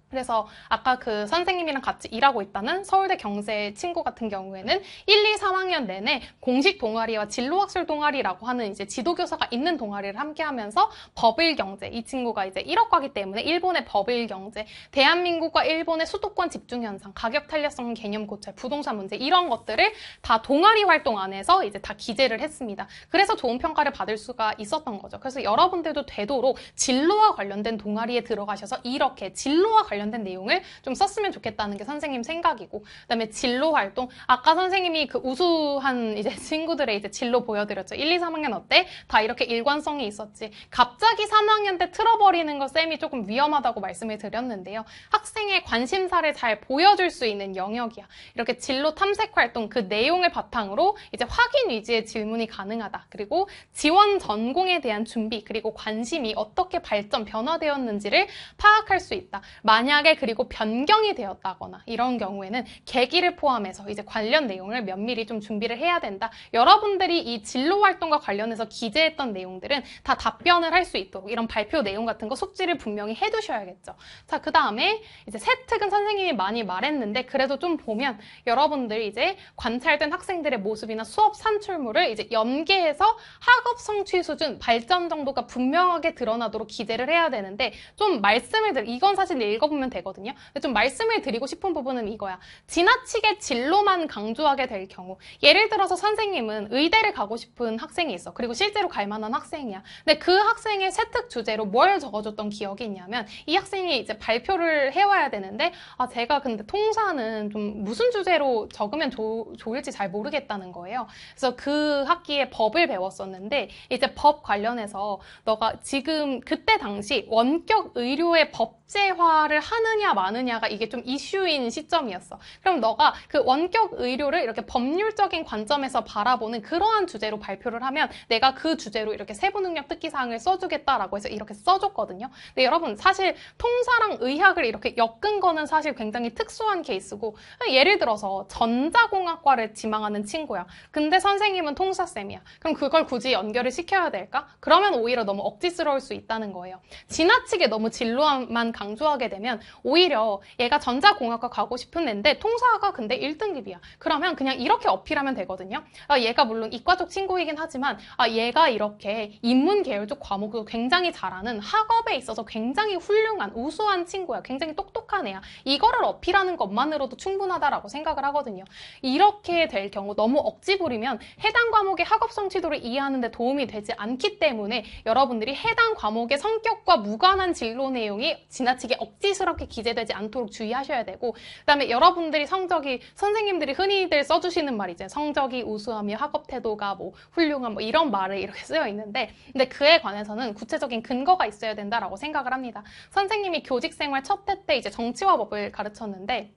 그래서 아까 그 선생님이랑 같이 일하고 있다는 서울대 경제 친구 같은 경우에는 1, 2, 3학년 내내 공식 동아리와 진로학술 동아리라고 하는 이제 지도교사가 있는 동아리를 함께 하면서 버블 경제, 이 친구가 이제 1억과기 때문에 일본의 버블 경제, 대한민국과 일본의 수도권 집중 현상, 가격 탄력성 개념 고찰, 부동산 문제 이런 것들을 다 동아리 활동 안에서 이제 다 기재를 했습니다. 그래서 좋은 평가를 받을 수가 있었던 거죠. 그래서 여러분들도 되도록 진로와 관련된 동아리에 들어가셔서 이렇게 진로와 관련 관련된 내용을 좀 썼으면 좋겠다는 게 선생님 생각이고 그다음에 진로 활동 아까 선생님이 그 우수한 이제 친구들의 이제 진로 보여드렸죠. 1, 2, 3학년 어때? 다 이렇게 일관성이 있었지. 갑자기 3학년 때 틀어버리는 거 쌤이 조금 위험하다고 말씀을 드렸는데요. 학생의 관심사를 잘 보여줄 수 있는 영역이야. 이렇게 진로 탐색 활동 그 내용을 바탕으로 이제 확인 위주의 질문이 가능하다. 그리고 지원 전공에 대한 준비 그리고 관심이 어떻게 발전 변화되었는지를 파악할 수 있다. 많이 만약에 그리고 변경이 되었다거나 이런 경우에는 계기를 포함해서 이제 관련 내용을 면밀히 좀 준비를 해야 된다. 여러분들이 이 진로 활동과 관련해서 기재했던 내용들은 다 답변을 할 수 있도록 이런 발표 내용 같은 거 숙지를 분명히 해두셔야겠죠. 자, 그 다음에 이제 세특은 선생님이 많이 말했는데 그래도 좀 보면 여러분들 이제 관찰된 학생들의 모습이나 수업 산출물을 이제 연계해서 학업 성취 수준, 발전 정도가 분명하게 드러나도록 기재를 해야 되는데 좀 말씀을 드려 이건 사실 읽어보면 보면 되거든요. 근데 좀 말씀을 드리고 싶은 부분은 이거야. 지나치게 진로만 강조하게 될 경우 예를 들어서 선생님은 의대를 가고 싶은 학생이 있어. 그리고 실제로 갈 만한 학생이야. 근데 그 학생의 세특 주제로 뭘 적어줬던 기억이 있냐면 이 학생이 이제 발표를 해와야 되는데 아 제가 근데 통사는 좀 무슨 주제로 적으면 조, 좋을지 잘 모르겠다는 거예요. 그래서 그 학기에 법을 배웠었는데 이제 법 관련해서 너가 지금 그때 당시 원격 의료의 법제화를 하느냐 마느냐가 이게 좀 이슈인 시점이었어. 그럼 너가 그 원격 의료를 이렇게 법률적인 관점에서 바라보는 그러한 주제로 발표를 하면 내가 그 주제로 이렇게 세부 능력 특기 사항을 써주겠다라고 해서 이렇게 써줬거든요. 근데 여러분 사실 통사랑 의학을 이렇게 엮은 거는 사실 굉장히 특수한 케이스고 예를 들어서 전자공학과를 지망하는 친구야. 근데 선생님은 통사쌤이야. 그럼 그걸 굳이 연결을 시켜야 될까? 그러면 오히려 너무 억지스러울 수 있다는 거예요. 지나치게 너무 진로만 강조하게 되면 보면 오히려 얘가 전자공학과 가고 싶은 애인데 통사가 근데 1등급이야. 그러면 그냥 이렇게 어필하면 되거든요. 아, 얘가 물론 이과 쪽 친구이긴 하지만 아, 얘가 이렇게 인문 계열 쪽 과목도 굉장히 잘하는 학업에 있어서 굉장히 훌륭한 우수한 친구야. 굉장히 똑똑한 애야. 이거를 어필하는 것만으로도 충분하다라고 생각을 하거든요. 이렇게 될 경우 너무 억지 부리면 해당 과목의 학업 성취도를 이해하는 데 도움이 되지 않기 때문에 여러분들이 해당 과목의 성격과 무관한 진로 내용이 지나치게 억지스러 부담스럽게 기재되지 않도록 주의하셔야 되고 그다음에 여러분들이 성적이 선생님들이 흔히들 써주시는 말이 죠 성적이 우수하며 학업 태도가 뭐 훌륭한 뭐 이런 말을 이렇게 쓰여 있는데 근데 그에 관해서는 구체적인 근거가 있어야 된다라고 생각을 합니다. 선생님이 교직 생활 첫 해 때 이제 정치화법을 가르쳤는데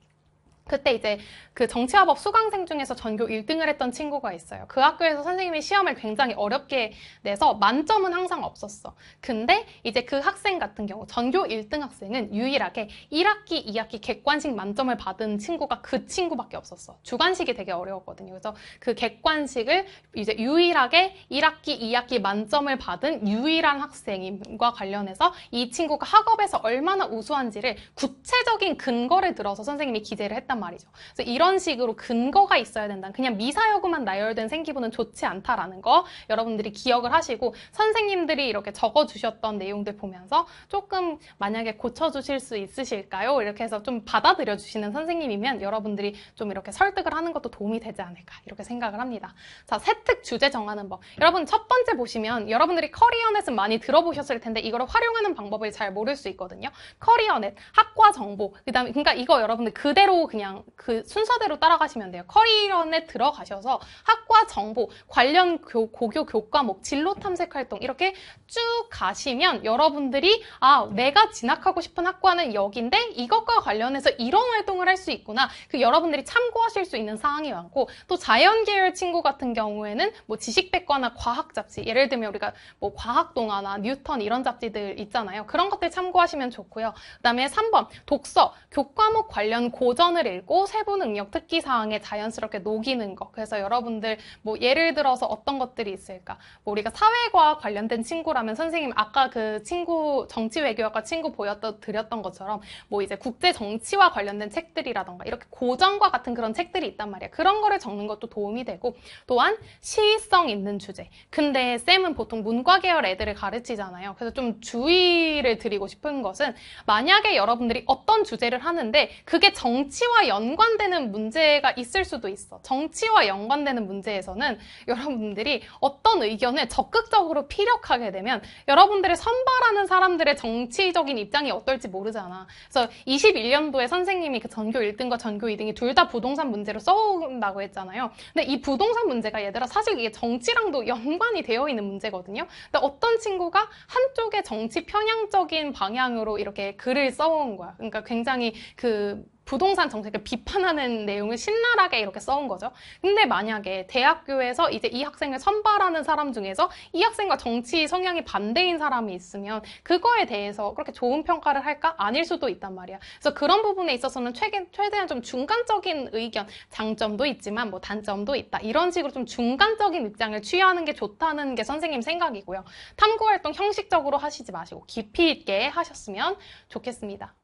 그때 이제 그 정치화법 수강생 중에서 전교 1등을 했던 친구가 있어요. 그 학교에서 선생님이 시험을 굉장히 어렵게 내서 만점은 항상 없었어. 근데 이제 그 학생 같은 경우 전교 1등 학생은 유일하게 1학기, 2학기 객관식 만점을 받은 친구가 그 친구밖에 없었어. 주관식이 되게 어려웠거든요. 그래서 그 객관식을 이제 유일하게 1학기, 2학기 만점을 받은 유일한 학생과 임 관련해서 이 친구가 학업에서 얼마나 우수한지를 구체적인 근거를 들어서 선생님이 기재를 했단 말이죠. 그래서 이런 식으로 근거가 있어야 된다. 그냥 미사여구만 나열된 생기부는 좋지 않다라는 거 여러분들이 기억을 하시고 선생님들이 이렇게 적어주셨던 내용들 보면서 조금 만약에 고쳐주실 수 있으실까요? 이렇게 해서 좀 받아들여 주시는 선생님이면 여러분들이 좀 이렇게 설득을 하는 것도 도움이 되지 않을까 이렇게 생각을 합니다. 자, 세특 주제 정하는 법. 여러분 첫 번째 보시면 여러분들이 커리어넷은 많이 들어보셨을 텐데 이걸 활용하는 방법을 잘 모를 수 있거든요. 커리어넷, 학과 정보, 그다음에 그러니까 이거 여러분들 그대로 그냥 그냥 그 순서대로 따라가시면 돼요. 커리런에 들어가셔서 학과 정보, 관련 교, 고교 교과목, 뭐 진로 탐색 활동 이렇게 쭉 가시면 여러분들이 아, 내가 진학하고 싶은 학과는 여기인데 이것과 관련해서 이런 활동을 할 수 있구나. 그 여러분들이 참고하실 수 있는 사항이 많고 또 자연 계열 친구 같은 경우에는 뭐 지식백과나 과학 잡지 예를 들면 우리가 뭐 과학 동화나 뉴턴 이런 잡지들 있잖아요. 그런 것들 참고하시면 좋고요. 그다음에 3번 독서 교과목 관련 고전을 만고 세부 능력 특기 사항에 자연스럽게 녹이는 것. 그래서 여러분들 뭐 예를 들어서 어떤 것들이 있을까? 뭐 우리가 사회과 관련된 친구라면 선생님 아까 그 친구 정치 외교학과 친구 보였 드렸던 것처럼 뭐 이제 국제 정치와 관련된 책들이라던가 이렇게 고전과 같은 그런 책들이 있단 말이야. 그런 거를 적는 것도 도움이 되고 또한 시의성 있는 주제. 근데 쌤은 보통 문과 계열 애들을 가르치잖아요. 그래서 좀 주의를 드리고 싶은 것은 만약에 여러분들이 어떤 주제를 하는데 그게 정치와 연관되는 문제가 있을 수도 있어. 정치와 연관되는 문제에서는 여러분들이 어떤 의견을 적극적으로 피력하게 되면 여러분들의 선발하는 사람들의 정치적인 입장이 어떨지 모르잖아. 그래서 21년도에 선생님이 그 전교 1등과 전교 2등이 둘 다 부동산 문제로 써온다고 했잖아요. 근데 이 부동산 문제가 얘들아 사실 이게 정치랑도 연관이 되어 있는 문제거든요. 근데 어떤 친구가 한쪽의 정치 편향적인 방향으로 이렇게 글을 써온 거야. 그러니까 굉장히 그 부동산 정책을 비판하는 내용을 신랄하게 이렇게 써온 거죠. 근데 만약에 대학교에서 이제 이 학생을 선발하는 사람 중에서 이 학생과 정치 성향이 반대인 사람이 있으면 그거에 대해서 그렇게 좋은 평가를 할까? 아닐 수도 있단 말이야. 그래서 그런 부분에 있어서는 최근 최대한 좀 중간적인 의견, 장점도 있지만 뭐 단점도 있다. 이런 식으로 좀 중간적인 입장을 취하는 게 좋다는 게 선생님 생각이고요. 탐구 활동 형식적으로 하시지 마시고 깊이 있게 하셨으면 좋겠습니다.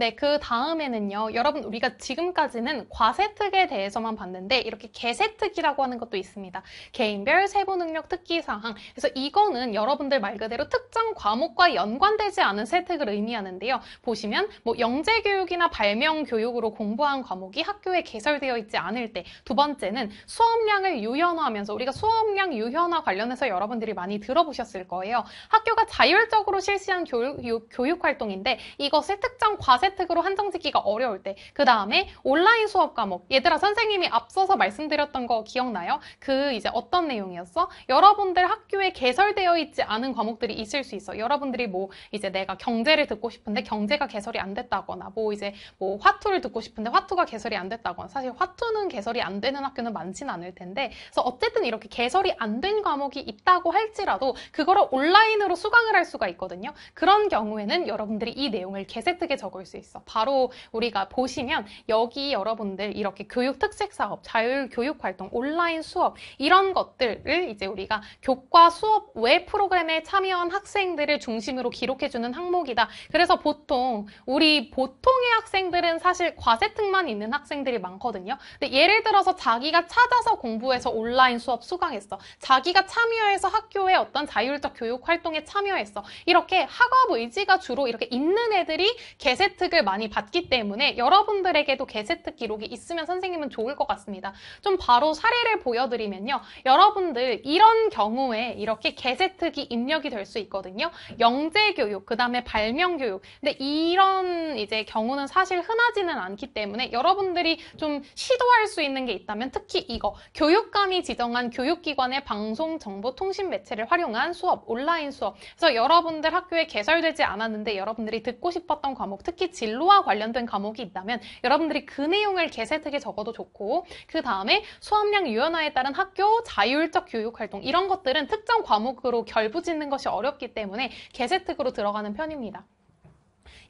네, 그 다음에는요. 여러분, 우리가 지금까지는 과세특에 대해서만 봤는데 이렇게 개세특이라고 하는 것도 있습니다. 개인별 세부 능력 특기 사항. 그래서 이거는 여러분들 말 그대로 특정 과목과 연관되지 않은 세특을 의미하는데요. 보시면 뭐 영재 교육이나 발명 교육으로 공부한 과목이 학교에 개설되어 있지 않을 때 두 번째는 수업량을 유연화하면서 우리가 수업량 유연화 관련해서 여러분들이 많이 들어보셨을 거예요. 학교가 자율적으로 실시한 교육, 교육 활동인데 이것을 특정 과세 재택으로 한정짓기가 어려울 때, 그 다음에 온라인 수업 과목. 얘들아, 선생님이 앞서서 말씀드렸던 거 기억나요? 그 이제 어떤 내용이었어? 여러분들 학교에 개설되어 있지 않은 과목들이 있을 수 있어. 여러분들이 뭐 이제 내가 경제를 듣고 싶은데 경제가 개설이 안 됐다거나, 뭐 이제 뭐 화투를 듣고 싶은데 화투가 개설이 안 됐다거나, 사실 화투는 개설이 안 되는 학교는 많진 않을 텐데, 그래서 어쨌든 이렇게 개설이 안 된 과목이 있다고 할지라도 그거를 온라인으로 수강을 할 수가 있거든요. 그런 경우에는 여러분들이 이 내용을 개세특에 적을 수 있어. 바로 우리가 보시면 여기 여러분들 이렇게 교육 특색 사업, 자율 교육 활동, 온라인 수업 이런 것들을 이제 우리가 교과 수업 외 프로그램에 참여한 학생들을 중심으로 기록해주는 항목이다. 그래서 보통 우리 보통의 학생들은 사실 과세특만 있는 학생들이 많거든요. 근데 예를 들어서 자기가 찾아서 공부해서 온라인 수업 수강했어. 자기가 참여해서 학교에 어떤 자율적 교육 활동에 참여했어. 이렇게 학업 의지가 주로 이렇게 있는 애들이 개세 개세특을 많이 받기 때문에 여러분들에게도 개세특 기록이 있으면 선생님은 좋을 것 같습니다. 좀 바로 사례를 보여드리면요. 여러분들 이런 경우에 이렇게 개세특이 입력이 될 수 있거든요. 영재교육, 그 다음에 발명교육. 근데 이런 이제 경우는 사실 흔하지는 않기 때문에 여러분들이 좀 시도할 수 있는 게 있다면 특히 이거 교육감이 지정한 교육기관의 방송 정보 통신 매체를 활용한 수업, 온라인 수업. 그래서 여러분들 학교에 개설되지 않았는데 여러분들이 듣고 싶었던 과목, 특히 진로와 관련된 과목이 있다면 여러분들이 그 내용을 개세특에 적어도 좋고 그 다음에 수업량 유연화에 따른 학교 자율적 교육활동 이런 것들은 특정 과목으로 결부짓는 것이 어렵기 때문에 개세특으로 들어가는 편입니다.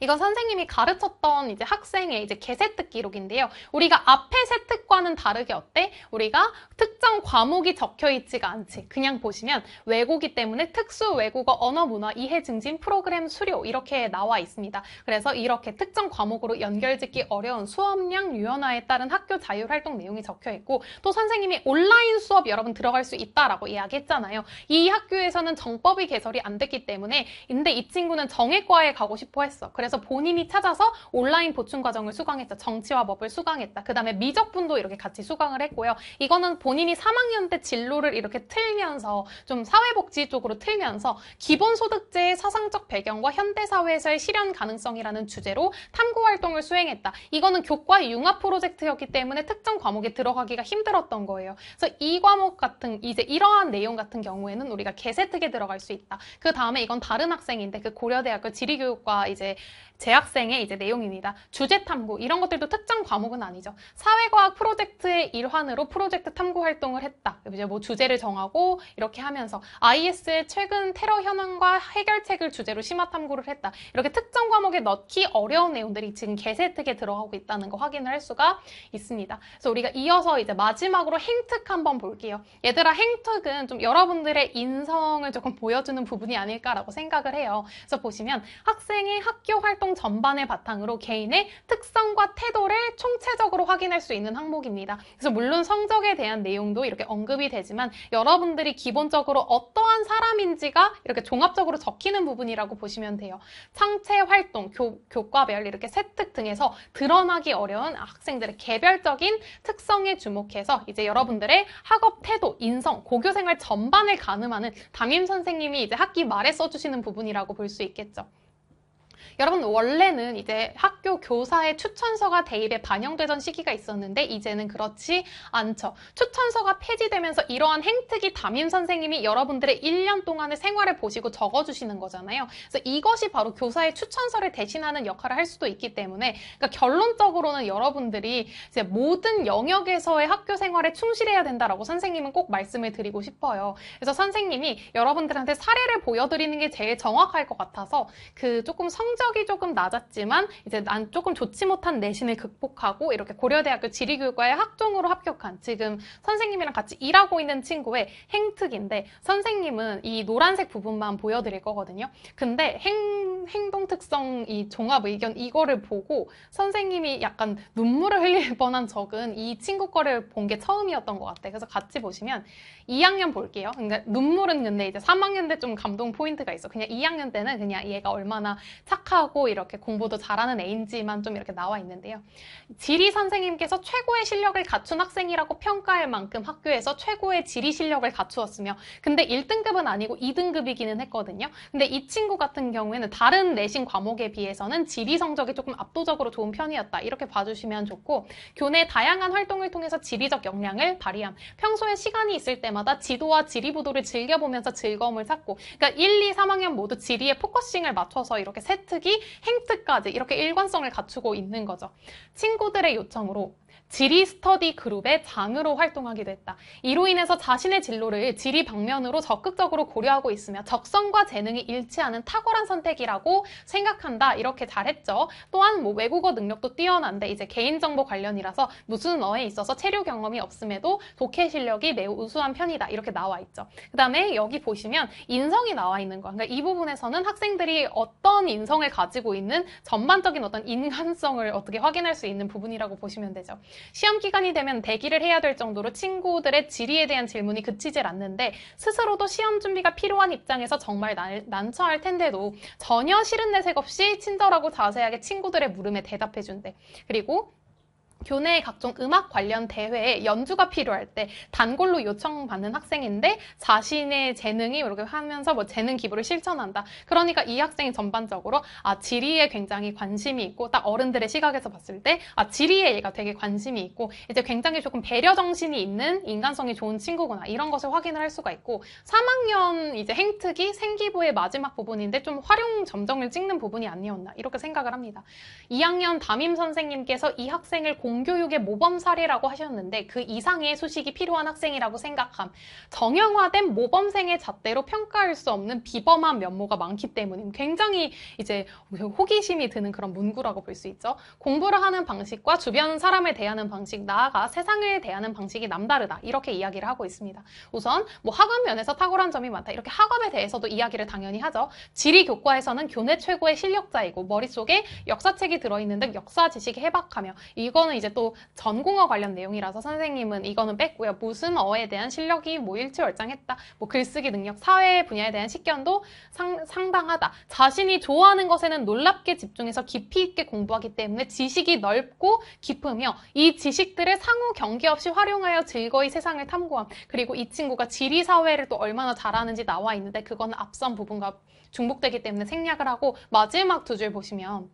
이건 선생님이 가르쳤던 이제 학생의 이제 개세특 기록인데요. 우리가 앞에 세특과는 다르게 어때? 우리가 특정 과목이 적혀 있지가 않지. 그냥 보시면 외고기 때문에 특수 외국어 언어 문화 이해 증진 프로그램 수료 이렇게 나와 있습니다. 그래서 이렇게 특정 과목으로 연결짓기 어려운 수업량 유연화에 따른 학교 자율활동 내용이 적혀 있고 또 선생님이 온라인 수업 여러분 들어갈 수 있다라고 이야기했잖아요. 이 학교에서는 정법이 개설이 안 됐기 때문에 근데 이 친구는 정외과에 가고 싶어 했어. 그래서 그래서 본인이 찾아서 온라인 보충 과정을 수강했죠. 정치와 법을 수강했다. 그 다음에 미적분도 이렇게 같이 수강을 했고요. 이거는 본인이 3학년 때 진로를 이렇게 틀면서 좀 사회복지 쪽으로 틀면서 기본소득제의 사상적 배경과 현대사회에서의 실현 가능성이라는 주제로 탐구활동을 수행했다. 이거는 교과 융합 프로젝트였기 때문에 특정 과목에 들어가기가 힘들었던 거예요. 그래서 이 과목 같은 이제 이러한 내용 같은 경우에는 우리가 개세특에 들어갈 수 있다. 그 다음에 이건 다른 학생인데 그 고려대학교 지리교육과 이제 재학생의 이제 내용입니다. 주제 탐구 이런 것들도 특정 과목은 아니죠. 사회과학 프로젝트의 일환으로 프로젝트 탐구 활동을 했다. 이제 뭐 주제를 정하고 이렇게 하면서 IS의 최근 테러 현황과 해결책을 주제로 심화 탐구를 했다. 이렇게 특정 과목에 넣기 어려운 내용들이 지금 개세특에 들어가고 있다는 거 확인을 할 수가 있습니다. 그래서 우리가 이어서 이제 마지막으로 행특 한번 볼게요. 얘들아 행특은 좀 여러분들의 인성을 조금 보여주는 부분이 아닐까라고 생각을 해요. 그래서 보시면 학생의 학교 활 활동 전반을 바탕으로 개인의 특성과 태도를 총체적으로 확인할 수 있는 항목입니다. 그래서 물론 성적에 대한 내용도 이렇게 언급이 되지만 여러분들이 기본적으로 어떠한 사람인지가 이렇게 종합적으로 적히는 부분이라고 보시면 돼요. 창체 활동, 교, 과별 이렇게 세특 등에서 드러나기 어려운 학생들의 개별적인 특성에 주목해서 이제 여러분들의 학업 태도, 인성, 고교 생활 전반을 가늠하는 담임 선생님이 이제 학기 말에 써주시는 부분이라고 볼 수 있겠죠. 여러분 원래는 이제 학교 교사의 추천서가 대입에 반영되던 시기가 있었는데 이제는 그렇지 않죠. 추천서가 폐지되면서 이러한 행특이 담임 선생님이 여러분들의 1년 동안의 생활을 보시고 적어주시는 거잖아요. 그래서 이것이 바로 교사의 추천서를 대신하는 역할을 할 수도 있기 때문에 그러니까 결론적으로는 여러분들이 이제 모든 영역에서의 학교 생활에 충실해야 된다라고 선생님은 꼭 말씀을 드리고 싶어요. 그래서 선생님이 여러분들한테 사례를 보여드리는 게 제일 정확할 것 같아서 그 조금 성적 성적이 조금 낮았지만 이제 난 조금 좋지 못한 내신을 극복하고 이렇게 고려대학교 지리교과에 학종으로 합격한 지금 선생님이랑 같이 일하고 있는 친구의 행특인데 선생님은 이 노란색 부분만 보여드릴 거거든요. 근데 행, 행동 특성 이 종합 의견 이거를 보고 선생님이 약간 눈물을 흘릴 뻔한 적은 이 친구 거를 본 게 처음이었던 것 같아요. 그래서 같이 보시면 2학년 볼게요. 그러니까 눈물은 근데 이제 3학년 때 좀 감동 포인트가 있어. 그냥 2학년 때는 그냥 얘가 얼마나 착한 똑하고 이렇게 공부도 잘하는 애인지만 좀 이렇게 나와 있는데요. 지리 선생님께서 최고의 실력을 갖춘 학생이라고 평가할 만큼 학교에서 최고의 지리 실력을 갖추었으며 근데 1등급은 아니고 2등급이기는 했거든요. 근데 이 친구 같은 경우에는 다른 내신 과목에 비해서는 지리 성적이 조금 압도적으로 좋은 편이었다. 이렇게 봐주시면 좋고 교내 다양한 활동을 통해서 지리적 역량을 발휘함. 평소에 시간이 있을 때마다 지도와 지리부도를 즐겨보면서 즐거움을 찾고 그러니까 1, 2, 3학년 모두 지리에 포커싱을 맞춰서 이렇게 세트 크기, 행트까지 이렇게 일관성을 갖추고 있는 거죠. 친구들의 요청으로 지리 스터디 그룹의 장으로 활동하기도 했다. 이로 인해서 자신의 진로를 지리 방면으로 적극적으로 고려하고 있으며 적성과 재능이 일치하는 탁월한 선택이라고 생각한다. 이렇게 잘했죠. 또한 뭐 외국어 능력도 뛰어난데 이제 개인정보 관련이라서 무슨 어에 있어서 체류 경험이 없음에도 독해 실력이 매우 우수한 편이다. 이렇게 나와 있죠. 그 다음에 여기 보시면 인성이 나와 있는 거야. 그러니까 이 부분에서는 학생들이 어떤 인성을 가지고 있는 전반적인 어떤 인간성을 어떻게 확인할 수 있는 부분이라고 보시면 되죠. 시험 기간이 되면 대기를 해야 될 정도로 친구들의 질의에 대한 질문이 그치질 않는데 스스로도 시험 준비가 필요한 입장에서 정말 난, 난처할 텐데도 전혀 싫은 내색 없이 친절하고 자세하게 친구들의 물음에 대답해준대. 그리고 교내의 각종 음악 관련 대회에 연주가 필요할 때 단골로 요청받는 학생인데 자신의 재능이 이렇게 하면서 뭐 재능 기부를 실천한다. 그러니까 이 학생이 전반적으로 아 지리에 굉장히 관심이 있고 딱 어른들의 시각에서 봤을 때 아 지리에 얘가 되게 관심이 있고 이제 굉장히 조금 배려 정신이 있는 인간성이 좋은 친구구나 이런 것을 확인을 할 수가 있고 3학년 이제 행특이 생기부의 마지막 부분인데 좀 활용 점정을 찍는 부분이 아니었나 이렇게 생각을 합니다. 2학년 담임 선생님께서 이 학생을 공 공교육의 모범 사례라고 하셨는데 그 이상의 소식이 필요한 학생이라고 생각함. 정형화된 모범생의 잣대로 평가할 수 없는 비범한 면모가 많기 때문에 굉장히 이제 호기심이 드는 그런 문구라고 볼 수 있죠. 공부를 하는 방식과 주변 사람을 대하는 방식, 나아가 세상을 대하는 방식이 남다르다. 이렇게 이야기를 하고 있습니다. 우선 뭐 학업 면에서 탁월한 점이 많다. 이렇게 학업에 대해서도 이야기를 당연히 하죠. 지리 교과에서는 교내 최고의 실력자이고 머릿속에 역사책이 들어있는 등 역사 지식이 해박하며 이거는 이제 또 전공어 관련 내용이라서 선생님은 이거는 뺐고요. 무슨 어에 대한 실력이 뭐 일취월장했다. 뭐 글쓰기 능력, 사회 분야에 대한 식견도 상, 상당하다. 자신이 좋아하는 것에는 놀랍게 집중해서 깊이 있게 공부하기 때문에 지식이 넓고 깊으며 이 지식들을 상호 경계 없이 활용하여 즐거이 세상을 탐구함. 그리고 이 친구가 지리 사회를 또 얼마나 잘하는지 나와 있는데 그건 앞선 부분과 중복되기 때문에 생략을 하고 마지막 두 줄 보시면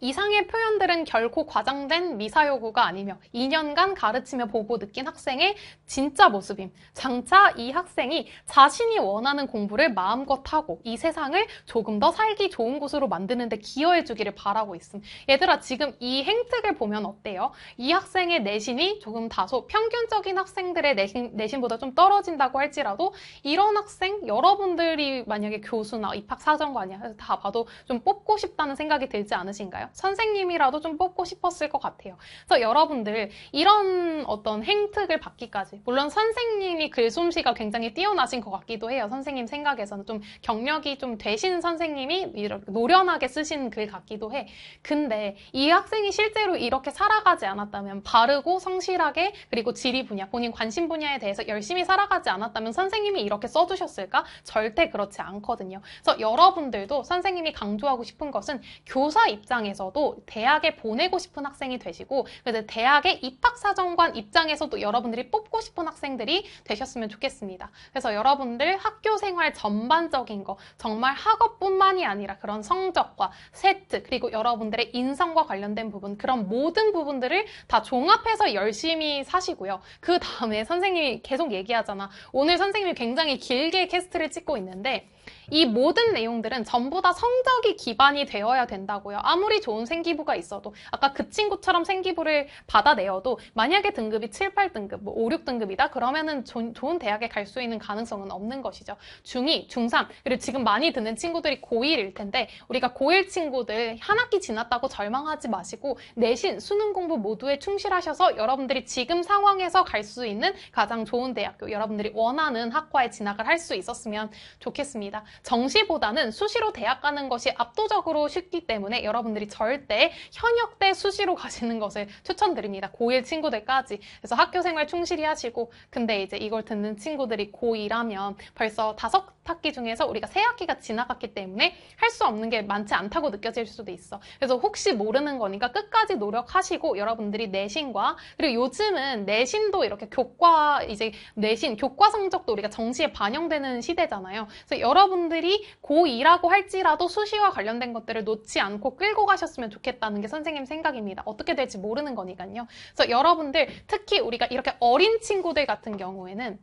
이상의 표현들은 결코 과장된 미사 여구가 아니며 2년간 가르치며 보고 느낀 학생의 진짜 모습임. 장차 이 학생이 자신이 원하는 공부를 마음껏 하고 이 세상을 조금 더 살기 좋은 곳으로 만드는 데 기여해 주기를 바라고 있음. 얘들아 지금 이 행특을 보면 어때요? 이 학생의 내신이 조금 다소 평균적인 학생들의 내신, 내신보다 좀 떨어진다고 할지라도 이런 학생 여러분들이 만약에 교수나 입학 사정관이야 다 봐도 좀 뽑고 싶다는 생각이 들지 않으신가요? 선생님이라도 좀 뽑고 싶었을 것 같아요. 그래서 여러분들 이런 어떤 행특을 받기까지 물론 선생님이 글솜씨가 굉장히 뛰어나신 것 같기도 해요. 선생님 생각에서는 좀 경력이 좀 되신 선생님이 이렇게 노련하게 쓰신 글 같기도 해. 근데 이 학생이 실제로 이렇게 살아가지 않았다면 바르고 성실하게 그리고 지리 분야 본인 관심 분야에 대해서 열심히 살아가지 않았다면 선생님이 이렇게 써주셨을까? 절대 그렇지 않거든요. 그래서 여러분들도 선생님이 강조하고 싶은 것은 교사 입장에서 중에서도 대학에 보내고 싶은 학생이 되시고 그래서 대학의 입학사정관 입장에서도 여러분들이 뽑고 싶은 학생들이 되셨으면 좋겠습니다. 그래서 여러분들 학교 생활 전반적인 거 정말 학업뿐만이 아니라 그런 성적과 세트 그리고 여러분들의 인성과 관련된 부분 그런 모든 부분들을 다 종합해서 열심히 사시고요. 그 다음에 선생님이 계속 얘기하잖아. 오늘 선생님이 굉장히 길게 캐스트를 찍고 있는데 이 모든 내용들은 전부 다 성적이 기반이 되어야 된다고요. 아무리 좋은 생기부가 있어도 아까 그 친구처럼 생기부를 받아내어도 만약에 등급이 7, 8등급, 뭐 5, 6등급이다 그러면은 조, 좋은 대학에 갈 수 있는 가능성은 없는 것이죠. 중2, 중3 그리고 지금 많이 듣는 친구들이 고1일 텐데 우리가 고1 친구들 한 학기 지났다고 절망하지 마시고 내신, 수능 공부 모두에 충실하셔서 여러분들이 지금 상황에서 갈 수 있는 가장 좋은 대학교 여러분들이 원하는 학과에 진학을 할 수 있었으면 좋겠습니다. 정시보다는 수시로 대학 가는 것이 압도적으로 쉽기 때문에 여러분들이 절대 현역 때 수시로 가시는 것을 추천드립니다. 고1 친구들까지. 그래서 학교 생활 충실히 하시고 근데 이제 이걸 듣는 친구들이 고2라면 벌써 다섯 학기 중에서 우리가 세 학기가 지나갔기 때문에 할 수 없는 게 많지 않다고 느껴질 수도 있어. 그래서 혹시 모르는 거니까 끝까지 노력하시고 여러분들이 내신과 그리고 요즘은 내신도 이렇게 교과 이제 내신 교과 성적도 우리가 정시에 반영되는 시대잖아요. 그래서 여러분 여러분들이 고2라고 할지라도 수시와 관련된 것들을 놓지 않고 끌고 가셨으면 좋겠다는 게 선생님 생각입니다. 어떻게 될지 모르는 거니까요. 그래서 여러분들 특히 우리가 이렇게 어린 친구들 같은 경우에는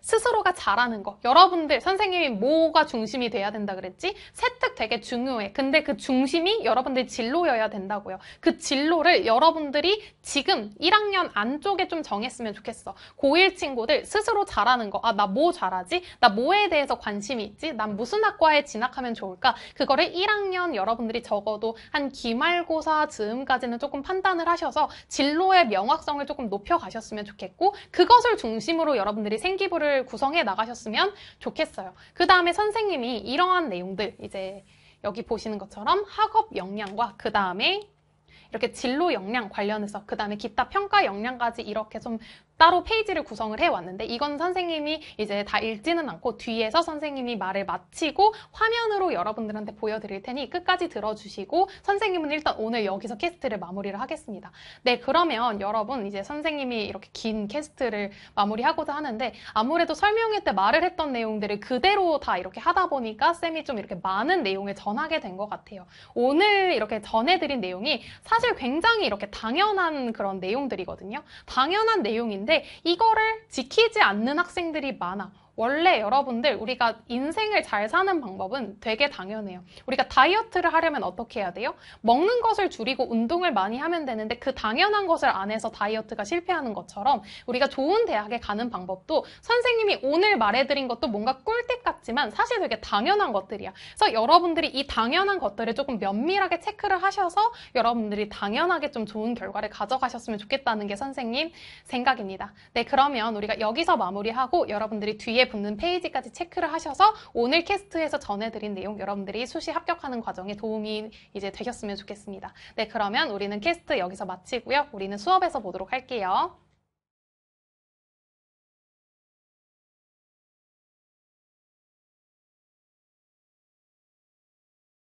스스로가 잘하는 거 여러분들 선생님이 뭐가 중심이 돼야 된다 그랬지? 세특 되게 중요해 근데 그 중심이 여러분들 진로여야 된다고요 그 진로를 여러분들이 지금 1학년 안쪽에 좀 정했으면 좋겠어 고1 친구들 스스로 잘하는 거 아 나 뭐 잘하지? 나 뭐에 대해서 관심이 있지? 난 무슨 학과에 진학하면 좋을까? 그거를 1학년 여러분들이 적어도 한 기말고사 즈음까지는 조금 판단을 하셔서 진로의 명확성을 조금 높여가셨으면 좋겠고 그것을 중심으로 여러분들이 생기부를 목표를 구성해 나가셨으면 좋겠어요. 그 다음에 선생님이 이러한 내용들 이제 여기 보시는 것처럼 학업 역량과 그 다음에 이렇게 진로 역량 관련해서 그 다음에 기타 평가 역량까지 이렇게 좀 따로 페이지를 구성을 해왔는데 이건 선생님이 이제 다 읽지는 않고 뒤에서 선생님이 말을 마치고 화면으로 여러분들한테 보여드릴 테니 끝까지 들어주시고 선생님은 일단 오늘 여기서 캐스트를 마무리를 하겠습니다. 네 그러면 여러분 이제 선생님이 이렇게 긴 캐스트를 마무리하고자 하는데 아무래도 설명회 때 말을 했던 내용들을 그대로 다 이렇게 하다 보니까 쌤이 좀 이렇게 많은 내용을 전하게 된 것 같아요. 오늘 이렇게 전해드린 내용이 사실 굉장히 이렇게 당연한 그런 내용들이거든요. 당연한 내용인데 있데 이거를 지키지 않는 학생들이 많아. 원래 여러분들 우리가 인생을 잘 사는 방법은 되게 당연해요. 우리가 다이어트를 하려면 어떻게 해야 돼요? 먹는 것을 줄이고 운동을 많이 하면 되는데 그 당연한 것을 안 해서 다이어트가 실패하는 것처럼 우리가 좋은 대학에 가는 방법도 선생님이 오늘 말해드린 것도 뭔가 꿀팁 같지만 사실 되게 당연한 것들이야. 그래서 여러분들이 이 당연한 것들을 조금 면밀하게 체크를 하셔서 여러분들이 당연하게 좀 좋은 결과를 가져가셨으면 좋겠다는 게 선생님 생각입니다. 네, 그러면 우리가 여기서 마무리하고 여러분들이 뒤에 붙는 페이지까지 체크를 하셔서 오늘 캐스트에서 전해드린 내용 여러분들이 수시 합격하는 과정에 도움이 이제 되셨으면 좋겠습니다. 네, 그러면 우리는 캐스트 여기서 마치고요. 우리는 수업에서 보도록 할게요.